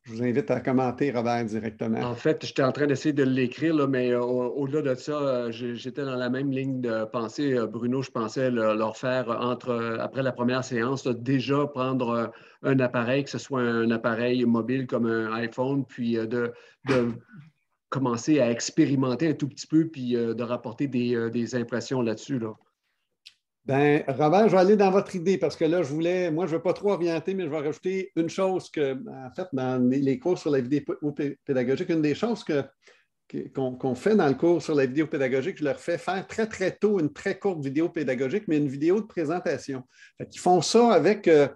je vous invite à commenter, Robert, directement. En fait, j'étais en train d'essayer de l'écrire, mais euh, au-delà de ça, euh, j'étais dans la même ligne de pensée. Euh, Bruno, je pensais leur faire, entre, après la première séance, déjà prendre un appareil, que ce soit un appareil mobile comme un iPhone, puis de, commencer à expérimenter un tout petit peu, puis de rapporter des, des impressions là-dessus. Là. Ben, Robert, je vais aller dans votre idée parce que là, je voulais, moi, je ne veux pas trop orienter, mais je vais rajouter une chose que, en fait, dans les cours sur la vidéo pédagogique, une des choses que, qu'on, fait dans le cours sur la vidéo pédagogique, je leur fais faire très, très tôt une très courte vidéo pédagogique, mais une vidéo de présentation. Ils font ça avec euh,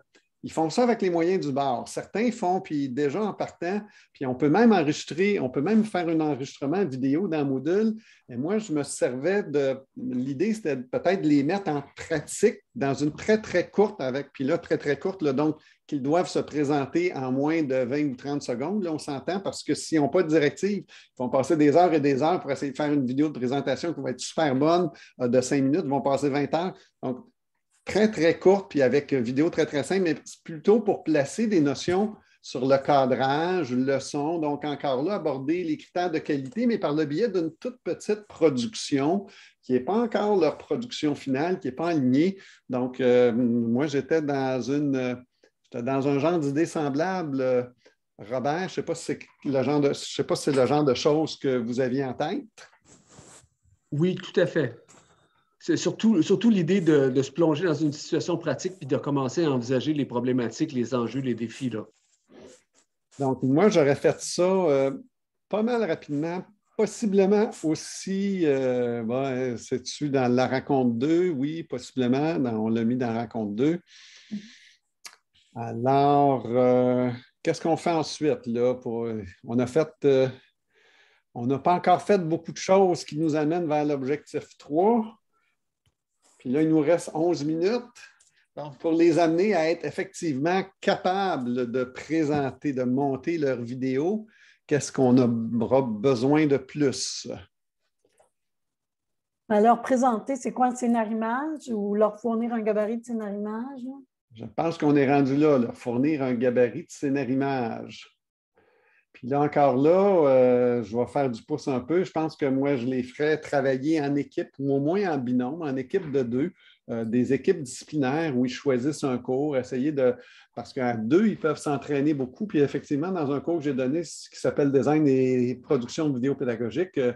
ils font ça avec les moyens du bord. Certains font, puis déjà en partant, puis on peut même enregistrer, on peut même faire un enregistrement vidéo dans Moodle. Et moi, je me servais de. L'idée, c'était peut-être de les mettre en pratique dans une très, très courte, avec, puis là, très, très courte, donc qu'ils doivent se présenter en moins de 20 ou 30 secondes. Là, on s'entend parce que s'ils n'ont pas de directive, ils vont passer des heures et des heures pour essayer de faire une vidéo de présentation qui va être super bonne euh, de cinq minutes, ils vont passer 20 heures. Donc, très, très courte, puis avec une vidéo très, très simple, mais plutôt pour placer des notions sur le cadrage, le son. Donc, encore là, aborder les critères de qualité, mais par le biais d'une toute petite production qui n'est pas encore leur production finale, qui n'est pas alignée. Donc, euh, moi, j'étais dans une dans un genre d'idée semblable. Euh, Robert, je ne sais pas si le genre de sais pas si c'est le genre de choses que vous aviez en tête. Oui, tout à fait c'est surtout, surtout l'idée de, se plonger dans une situation pratique puis de commencer à envisager les problématiques, les enjeux, les défis. Là. Donc, moi, j'aurais fait ça euh, pas mal rapidement, possiblement aussi, euh, euh, c'est-tu dans la raconte 2? Oui, possiblement. on l'a mis dans la raconte 2. Alors, qu'est-ce qu'on fait ensuite? Là, on a fait. on n'a pas encore fait beaucoup de choses qui nous amènent vers l'objectif 3. Puis là, il nous reste 11 minutes pour les amener à être effectivement capables de présenter, de monter leur vidéo. Qu'est-ce qu'on aura besoin de plus? Alors, présenter, c'est quoi un image ou leur fournir un gabarit de image? Je pense qu'on est rendu là, leur fournir un gabarit de image. Puis là encore là, euh, je vais faire du pouce un peu. Je pense que moi, je les ferais travailler en équipe ou au moins en binôme, en équipe de deux, euh, des équipes disciplinaires où ils choisissent un cours, essayer de. Parce qu'à deux, ils peuvent s'entraîner beaucoup. Puis effectivement, dans un cours que j'ai donné, qui s'appelle Design et production vidéo vidéos pédagogiques, euh,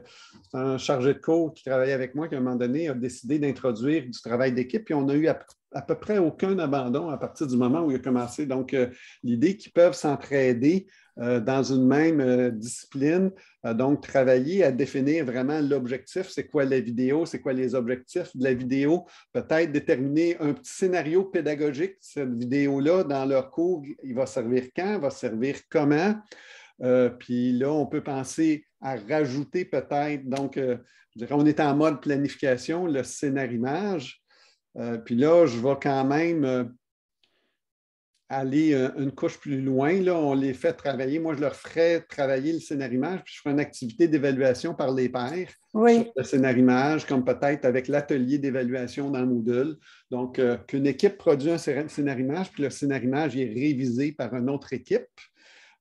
c'est un chargé de cours qui travaillait avec moi qui, à un moment donné, a décidé d'introduire du travail d'équipe. Puis on a eu à peu près aucun abandon à partir du moment où il a commencé. Donc, l'idée qu'ils peuvent s'entraider euh, dans une même euh, discipline. Euh, donc, travailler à définir vraiment l'objectif, c'est quoi la vidéo, c'est quoi les objectifs de la vidéo, peut-être déterminer un petit scénario pédagogique, cette vidéo-là, dans leur cours, il va servir quand, il va servir comment. puis là, on peut penser à rajouter peut-être, donc, on est en mode planification, le scénarimage. image, puis là, je vais quand même aller euh, une couche plus loin. Là, on les fait travailler. Moi, je leur ferai travailler le scénarimage, puis je ferai une activité d'évaluation par les pairs oui. sur le scénarimage, comme peut-être avec l'atelier d'évaluation dans Moodle. Donc, euh, qu'une équipe produit un scénarimage, puis le scénarimage est révisé par une autre équipe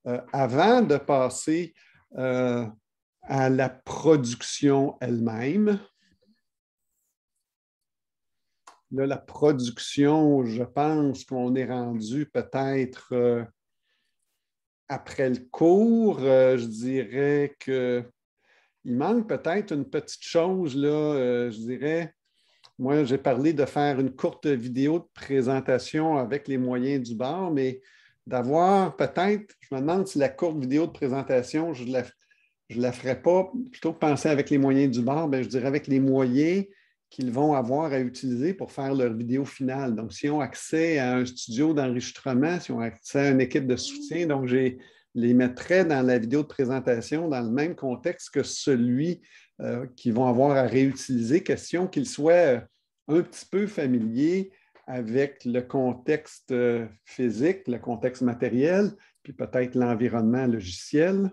euh, avant de passer à la production elle-même la production, je pense qu'on est rendu peut-être euh, après le cours. Euh, je dirais que il manque peut-être une petite chose, là, euh, je dirais. Moi, j'ai parlé de faire une courte vidéo de présentation avec les moyens du bord, mais d'avoir peut-être, je me demande si la courte vidéo de présentation, je ne la, je ferai pas, plutôt penser avec les moyens du bord, ben, je dirais avec les moyens qu'ils vont avoir à utiliser pour faire leur vidéo finale. Donc, s'ils ont accès à un studio d'enregistrement, s'ils ont accès à une équipe de soutien, donc je les mettrai dans la vidéo de présentation dans le même contexte que celui euh, qu'ils vont avoir à réutiliser, question qu'ils soient euh, un petit peu familiers avec le contexte euh, physique, le contexte matériel, puis peut-être l'environnement logiciel.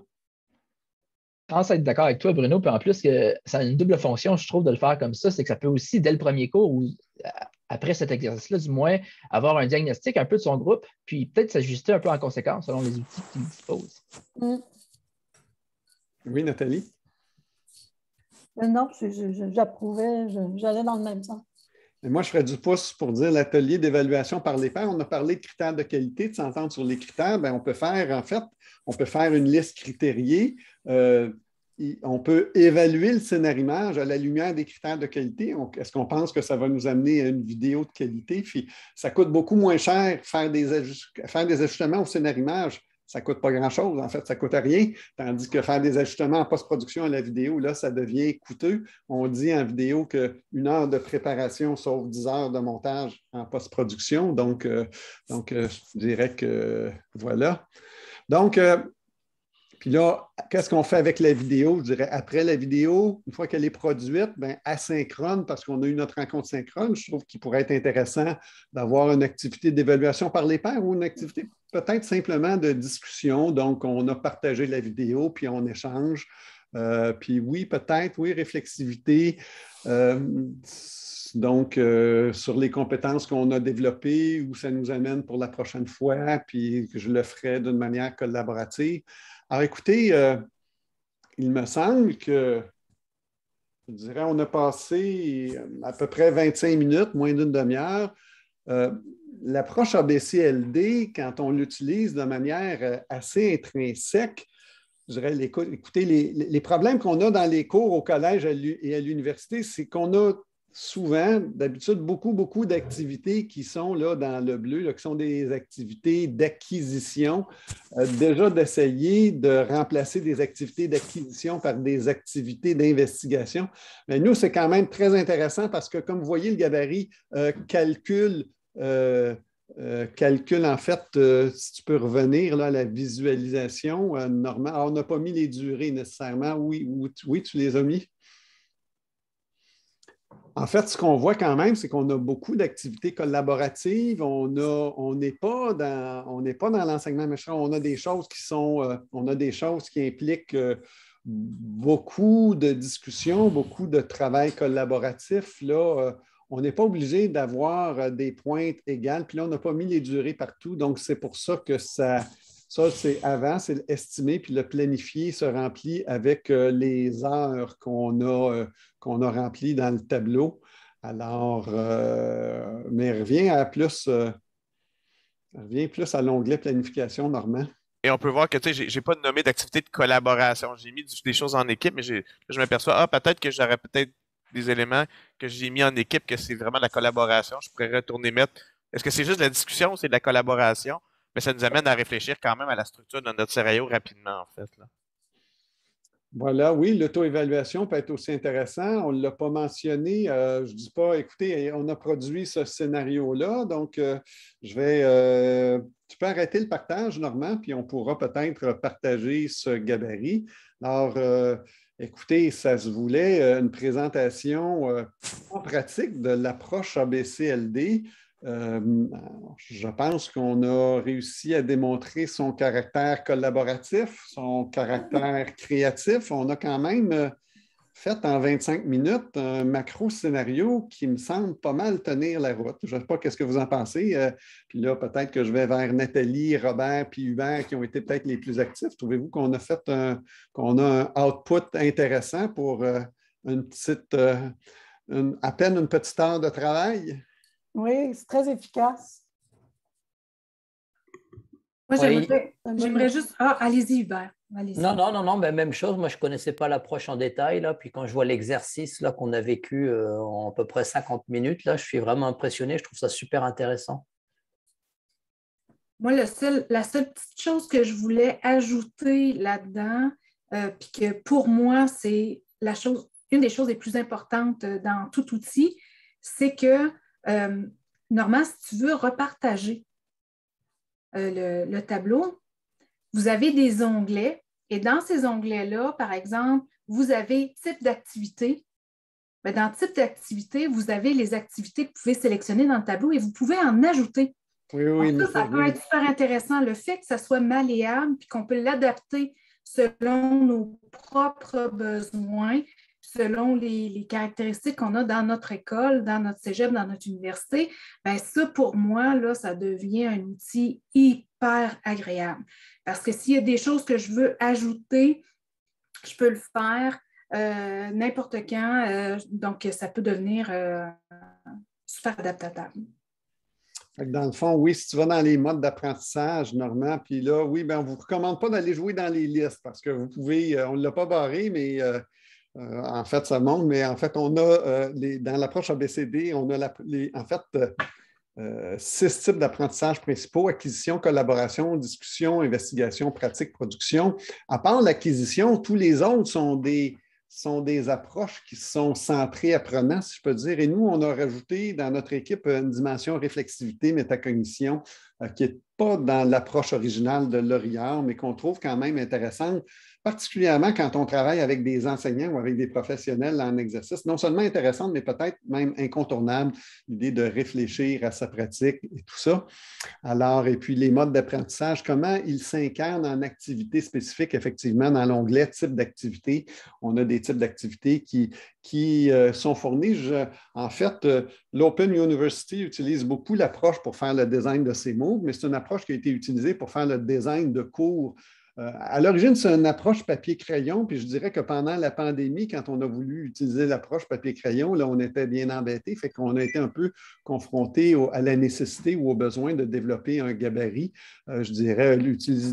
Je pense être d'accord avec toi, Bruno. Puis en plus, que ça a une double fonction, je trouve, de le faire comme ça. C'est que ça peut aussi, dès le premier cours ou euh, après cet exercice-là, du moins, avoir un diagnostic un peu de son groupe, puis peut-être s'ajuster un peu en conséquence selon les outils qu'il dispose. Mm. Oui, Nathalie? Euh, non, j'approuvais, j'allais dans le même sens moi, je ferais du pouce pour dire l'atelier d'évaluation par les pairs. On a parlé de critères de qualité, de s'entendre sur les critères. Ben, on peut faire, en fait, on peut faire une liste critériée. Euh, on peut évaluer le scénario image à la lumière des critères de qualité. Est-ce qu'on pense que ça va nous amener à une vidéo de qualité? Puis ça coûte beaucoup moins cher faire des, faire des ajustements au scénarimage ça ne coûte pas grand-chose. En fait, ça ne coûte rien. Tandis que faire des ajustements en post-production à la vidéo, là, ça devient coûteux. On dit en vidéo qu'une heure de préparation sauve dix heures de montage en post-production. Donc, euh, euh, je dirais que voilà. Donc, euh, puis là, qu'est-ce qu'on fait avec la vidéo? Je dirais, après la vidéo, une fois qu'elle est produite, bien, asynchrone, parce qu'on a eu notre rencontre synchrone, je trouve qu'il pourrait être intéressant d'avoir une activité d'évaluation par les pairs ou une activité peut-être simplement de discussion. Donc, on a partagé la vidéo, puis on échange. Euh, puis oui, peut-être, oui, réflexivité. Euh, donc, euh, sur les compétences qu'on a développées, où ça nous amène pour la prochaine fois, puis que je le ferai d'une manière collaborative. Alors, écoutez, euh, il me semble que, je dirais, on a passé euh, à peu près 25 minutes, moins d'une demi-heure. L'approche ABCLD, quand on l'utilise de manière assez intrinsèque, je dirais, écoutez, les problèmes qu'on a dans les cours au collège et à l'université, c'est qu'on a souvent, d'habitude, beaucoup, beaucoup d'activités qui sont là dans le bleu, qui sont des activités d'acquisition. Euh, déjà d'essayer de remplacer des activités d'acquisition par des activités d'investigation. Mais nous, c'est quand même très intéressant parce que, comme vous voyez, le gabarit euh, calcule. Euh, calcule, en fait, si tu peux revenir là, à la visualisation on n'a pas mis les durées nécessairement. Oui, oui, oui, tu les as mis. En fait, ce qu'on voit quand même, c'est qu'on a beaucoup d'activités collaboratives. On n'est pas dans, l'enseignement méchant. On a des choses qui sont, euh, on a des choses qui impliquent euh, beaucoup de discussions, beaucoup de travail collaboratif. Là, euh, on n'est pas obligé d'avoir des pointes égales. Puis là, on n'a pas mis les durées partout. Donc, c'est pour ça que ça, ça, c'est avant, c'est l'estimer, puis le planifier, se remplit avec euh, les heures euh, qu'on a, remplies dans le tableau. Alors, euh, mais reviens à plus, plus à l'onglet planification, Normand. Et on peut voir que, tu sais, n'ai pas nommé d'activité de collaboration. J'ai mis des choses en équipe, mais je m'aperçois, ah, peut-être que j'aurais peut-être des éléments que j'ai mis en équipe, que c'est vraiment de la collaboration. Je pourrais retourner mettre. Est-ce que c'est juste de la discussion ou c'est de la collaboration? mais ça nous amène à réfléchir quand même à la structure de notre scénario rapidement, en fait. Voilà, oui, l'auto-évaluation peut être aussi intéressant. On ne l'a pas mentionné. Euh, je ne dis pas, écoutez, on a produit ce scénario-là, donc euh, je vais. Euh, tu peux arrêter le partage, Normand, puis on pourra peut-être partager ce gabarit. Alors, écoutez, ça se voulait une présentation pratique de l'approche ABCLD. Euh, je pense qu'on a réussi à démontrer son caractère collaboratif, son caractère créatif. On a quand même euh, fait en 25 minutes un macro scénario qui me semble pas mal tenir la route. Je ne sais pas qu'est-ce que vous en pensez. Euh, puis là, peut-être que je vais vers Nathalie, Robert, puis Hubert qui ont été peut-être les plus actifs. Trouvez-vous qu'on a fait un, qu'on a un output intéressant pour une petite, à peine une petite heure de travail? Oui, c'est très efficace. Moi, j'aimerais juste. Ah, allez-y, Hubert. non, non, non, non, même chose. Moi, je ne connaissais pas l'approche en détail. Là. Puis quand je vois l'exercice qu'on a vécu euh, en à peu près 50 minutes, là, je suis vraiment impressionné. Je trouve ça super intéressant. Moi, la seule petite chose que je voulais ajouter là-dedans, euh, puis que pour moi, c'est la chose, une des choses les plus importantes euh, dans tout outil, c'est que euh, si tu veux repartager euh, le, tableau, vous avez des onglets et dans ces onglets-là, par exemple, vous avez type d'activité. Ben, dans type d'activité, vous avez les activités que vous pouvez sélectionner dans le tableau et vous pouvez en ajouter. Oui, oui, ça, peut être super intéressant. Le fait que ça soit malléable puis qu'on peut l'adapter selon nos propres besoins, selon les, caractéristiques qu'on a dans notre école, dans notre cégep, dans notre université, bien ça, pour moi, là, ça devient un outil hyper agréable. Parce que s'il y a des choses que je veux ajouter, je peux le faire euh, n'importe quand. Euh, donc, ça peut devenir euh, super adaptable. Dans le fond, oui, si tu vas dans les modes d'apprentissage, Normand, puis là, oui, ben, on ne vous recommande pas d'aller jouer dans les listes parce que vous pouvez, on ne l'a pas barré, mais euh, en fait, ça monte, mais en fait, on a euh, dans l'approche ABCD, on a en fait euh, six types d'apprentissage principaux acquisition, collaboration, discussion, investigation, pratique, production. À part l'acquisition, tous les autres sont des, approches qui sont centrées apprenants, si je peux dire. Et nous, on a rajouté dans notre équipe une dimension réflexivité, métacognition, qui n'est pas dans l'approche originale de Laurier, mais qu'on trouve quand même intéressante particulièrement quand on travaille avec des enseignants ou avec des professionnels en exercice, non seulement intéressante, mais peut-être même incontournable, l'idée de réfléchir à sa pratique et tout ça. Alors, et puis les modes d'apprentissage, comment ils s'incarnent en activités spécifiques, effectivement, dans l'onglet type d'activité. On a des types d'activités qui, euh, sont fournis. en fait, euh, l'Open University utilise beaucoup l'approche pour faire le design de ces mots, mais c'est une approche qui a été utilisée pour faire le design de cours euh, à l'origine, c'est une approche papier-crayon, puis je dirais que pendant la pandémie, quand on a voulu utiliser l'approche papier-crayon, là, on était bien embêté, fait qu'on a été un peu confronté à la nécessité ou au besoin de développer un gabarit, euh, je dirais,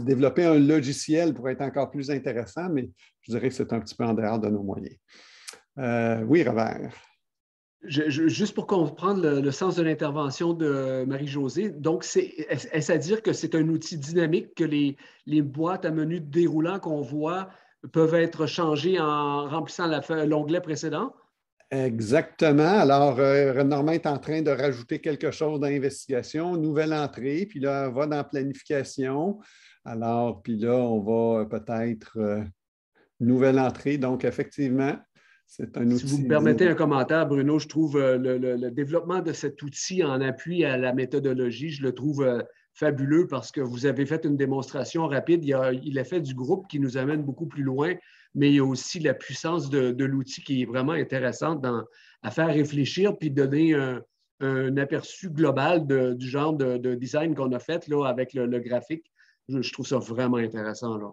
développer un logiciel pour être encore plus intéressant, mais je dirais que c'est un petit peu en dehors de nos moyens. Euh, oui, Robert juste pour comprendre le, sens de l'intervention de Marie-Josée, donc, c'est, est-ce à dire que c'est un outil dynamique que les, boîtes à menu déroulant qu'on voit peuvent être changées en remplissant l'onglet précédent? Exactement. Alors, Renormand euh, est en train de rajouter quelque chose dans nouvelle entrée, puis là, on va dans planification. Alors, puis là, on va peut-être euh, nouvelle entrée. Donc, effectivement, si vous me permettez un commentaire, Bruno, je trouve euh, le, développement de cet outil en appui à la méthodologie, je le trouve euh, fabuleux parce que vous avez fait une démonstration rapide. Il a, fait du groupe qui nous amène beaucoup plus loin, mais il y a aussi la puissance de, l'outil qui est vraiment intéressante dans, à faire réfléchir puis donner un, aperçu global du genre de, design qu'on a fait là, avec le, graphique. Je, je, trouve ça vraiment intéressant. Là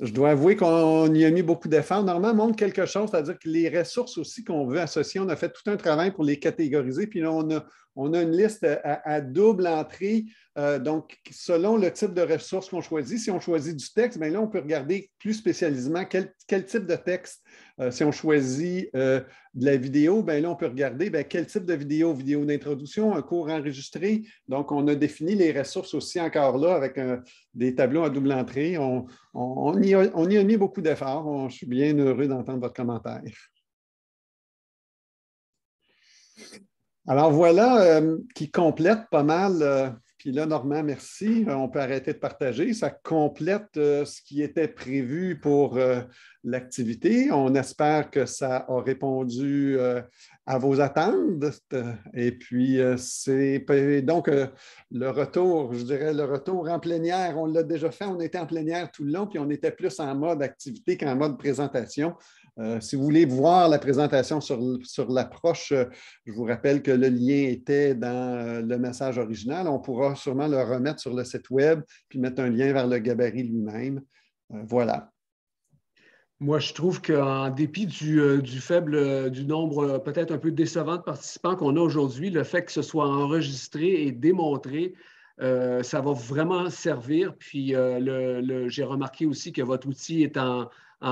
je dois avouer qu'on y a mis beaucoup d'efforts. Normalement, montre quelque chose, c'est-à-dire que les ressources aussi qu'on veut associer, on a fait tout un travail pour les catégoriser, puis là, on a, on a une liste à, double entrée. Euh, donc, selon le type de ressources qu'on choisit, si on choisit du texte, bien là, on peut regarder plus spécialisément quel, type de texte. Euh, si on choisit euh, de la vidéo, bien là, on peut regarder ben, quel type de vidéo, vidéo d'introduction, un cours enregistré. Donc, on a défini les ressources aussi encore là avec des tableaux à double entrée. On, y, a, on y, a, mis beaucoup d'efforts. Je suis bien heureux d'entendre votre commentaire. Alors voilà euh, qui complète pas mal. Euh, puis là, Normand, merci. Euh, on peut arrêter de partager. Ça complète ce qui était prévu pour l'activité. On espère que ça a répondu à vos attentes. Et puis, c'est donc le retour, je dirais le retour en plénière. On l'a déjà fait. On était en plénière tout le long, puis on était plus en mode activité qu'en mode présentation. Euh, si vous voulez voir la présentation sur, l'approche, euh, je vous rappelle que le lien était dans euh, le message original. On pourra sûrement le remettre sur le site Web puis mettre un lien vers le gabarit lui-même. voilà. Moi, je trouve qu'en dépit du, du, faible, du nombre peut-être un peu décevant de participants qu'on a aujourd'hui, le fait que ce soit enregistré et démontré, euh, ça va vraiment servir. Puis euh, j'ai remarqué aussi que votre outil est en,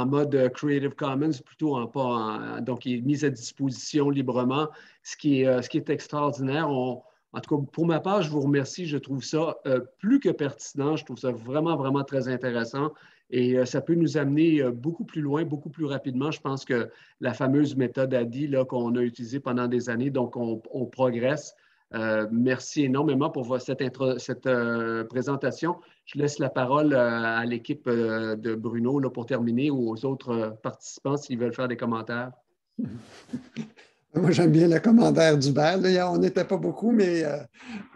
mode euh, Creative Commons, plutôt en pas. donc, il est mis à disposition librement, ce qui est, extraordinaire. en tout cas, pour ma part, je vous remercie. Je trouve ça plus que pertinent. Je trouve ça vraiment, vraiment très intéressant. Et ça peut nous amener beaucoup plus loin, beaucoup plus rapidement. Je pense que la fameuse méthode ADI qu'on a utilisée pendant des années, donc on progresse euh, merci énormément pour cette, euh, présentation. Je laisse la parole euh, à l'équipe de Bruno pour terminer ou aux autres participants s'ils veulent faire des commentaires. Moi, j'aime bien le commentaire d'Hubert. On n'était pas beaucoup, mais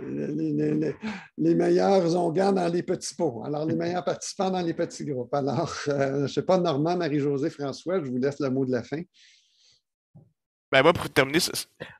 les, meilleurs, ont gagné dans les petits pots. Alors, les meilleurs participants dans les petits groupes. Alors, je ne sais pas, Normand, Marie-Josée, François, je vous laisse le mot de la fin. Ben moi, pour terminer,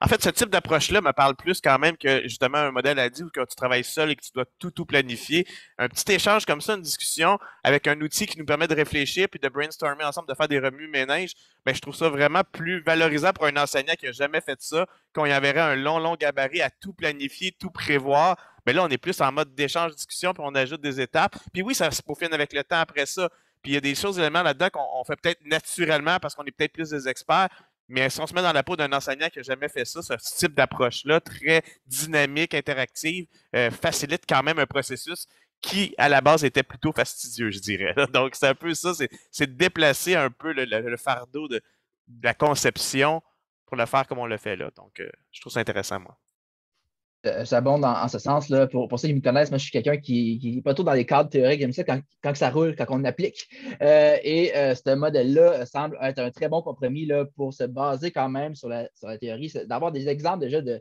en fait, ce type d'approche-là me parle plus quand même que justement un modèle à dit où tu travailles seul et que tu dois tout, tout planifier. Un petit échange comme ça, une discussion avec un outil qui nous permet de réfléchir puis de brainstormer ensemble, de faire des remues ménages, mais ben, je trouve ça vraiment plus valorisant pour un enseignant qui n'a jamais fait ça, qu'on y enverrait un long, long gabarit à tout planifier, tout prévoir. Mais ben, là, on est plus en mode d'échange, discussion, puis on ajoute des étapes. Puis oui, ça se peaufine avec le temps après ça. Puis il y a des choses, éléments là-dedans qu'on fait peut-être naturellement parce qu'on est peut-être plus des experts, mais si on se met dans la peau d'un enseignant qui n'a jamais fait ça, ce type d'approche-là, très dynamique, interactive, euh, facilite quand même un processus qui, à la base, était plutôt fastidieux, je dirais. Donc, c'est un peu ça, c'est déplacer un peu le, fardeau de, la conception pour le faire comme on le fait là. Donc, euh, je trouve ça intéressant, moi. Euh, ça j'abonde en, ce sens-là. Pour, ceux qui me connaissent, moi, je suis quelqu'un qui, est pas trop dans les cadres théoriques, j'aime ça quand, ça roule, quand on applique. Euh, et euh, ce modèle-là semble être un très bon compromis pour se baser quand même sur la, théorie, d'avoir des exemples déjà de,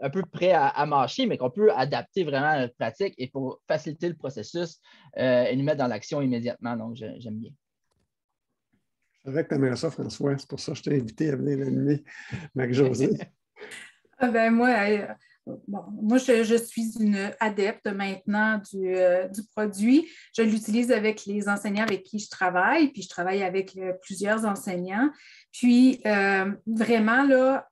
un peu prêts à, marcher, mais qu'on peut adapter vraiment à notre pratique et pour faciliter le processus et nous mettre dans l'action immédiatement. Donc, j'aime bien. Je vrai que tu ça, François. C'est pour ça que je t'ai invité à venir l'animer, Marc josée ah ben, moi, moi, je, suis une adepte maintenant euh, du, produit. Je l'utilise avec les enseignants avec qui je travaille, puis je travaille avec euh, plusieurs enseignants. Puis, euh, vraiment, là,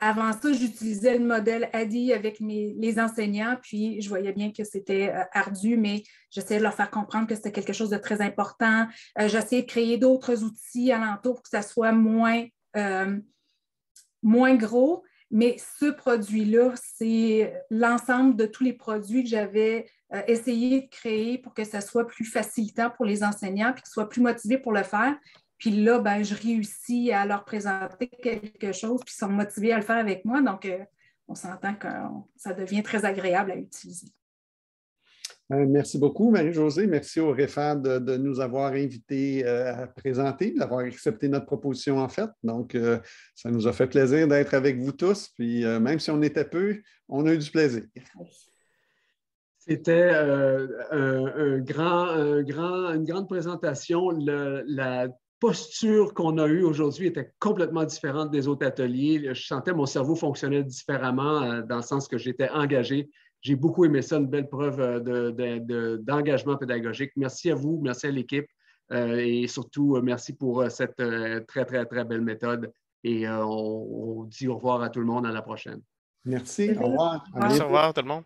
avant ça, j'utilisais le modèle ADI avec les enseignants, puis je voyais bien que c'était ardu, mais j'essayais de leur faire comprendre que c'était quelque chose de très important. j'essayais de créer d'autres outils alentour pour que ça soit moins, moins gros. Mais ce produit-là, c'est l'ensemble de tous les produits que j'avais euh, essayé de créer pour que ça soit plus facilitant pour les enseignants, puis qu'ils soient plus motivés pour le faire. Puis là, ben, je réussis à leur présenter quelque chose, puis ils sont motivés à le faire avec moi. Donc, euh, on s'entend que ça devient très agréable à utiliser. Euh, merci beaucoup, Marie-Josée. Merci au REFAD de, nous avoir invités euh, à présenter, d'avoir accepté notre proposition, en fait. Donc, euh, ça nous a fait plaisir d'être avec vous tous. Puis, même si on était peu, on a eu du plaisir. C'était un une grande présentation. la posture qu'on a eue aujourd'hui était complètement différente des autres ateliers. Je sentais mon cerveau fonctionnait différemment dans le sens que j'étais engagé j'ai beaucoup aimé ça, une belle preuve euh, d'engagement pédagogique. Merci à vous, merci à l'équipe euh, et surtout euh, merci pour cette très, très, très belle méthode. Et on, dit au revoir à tout le monde à la prochaine. Merci. Au revoir. Merci, au revoir tout le monde.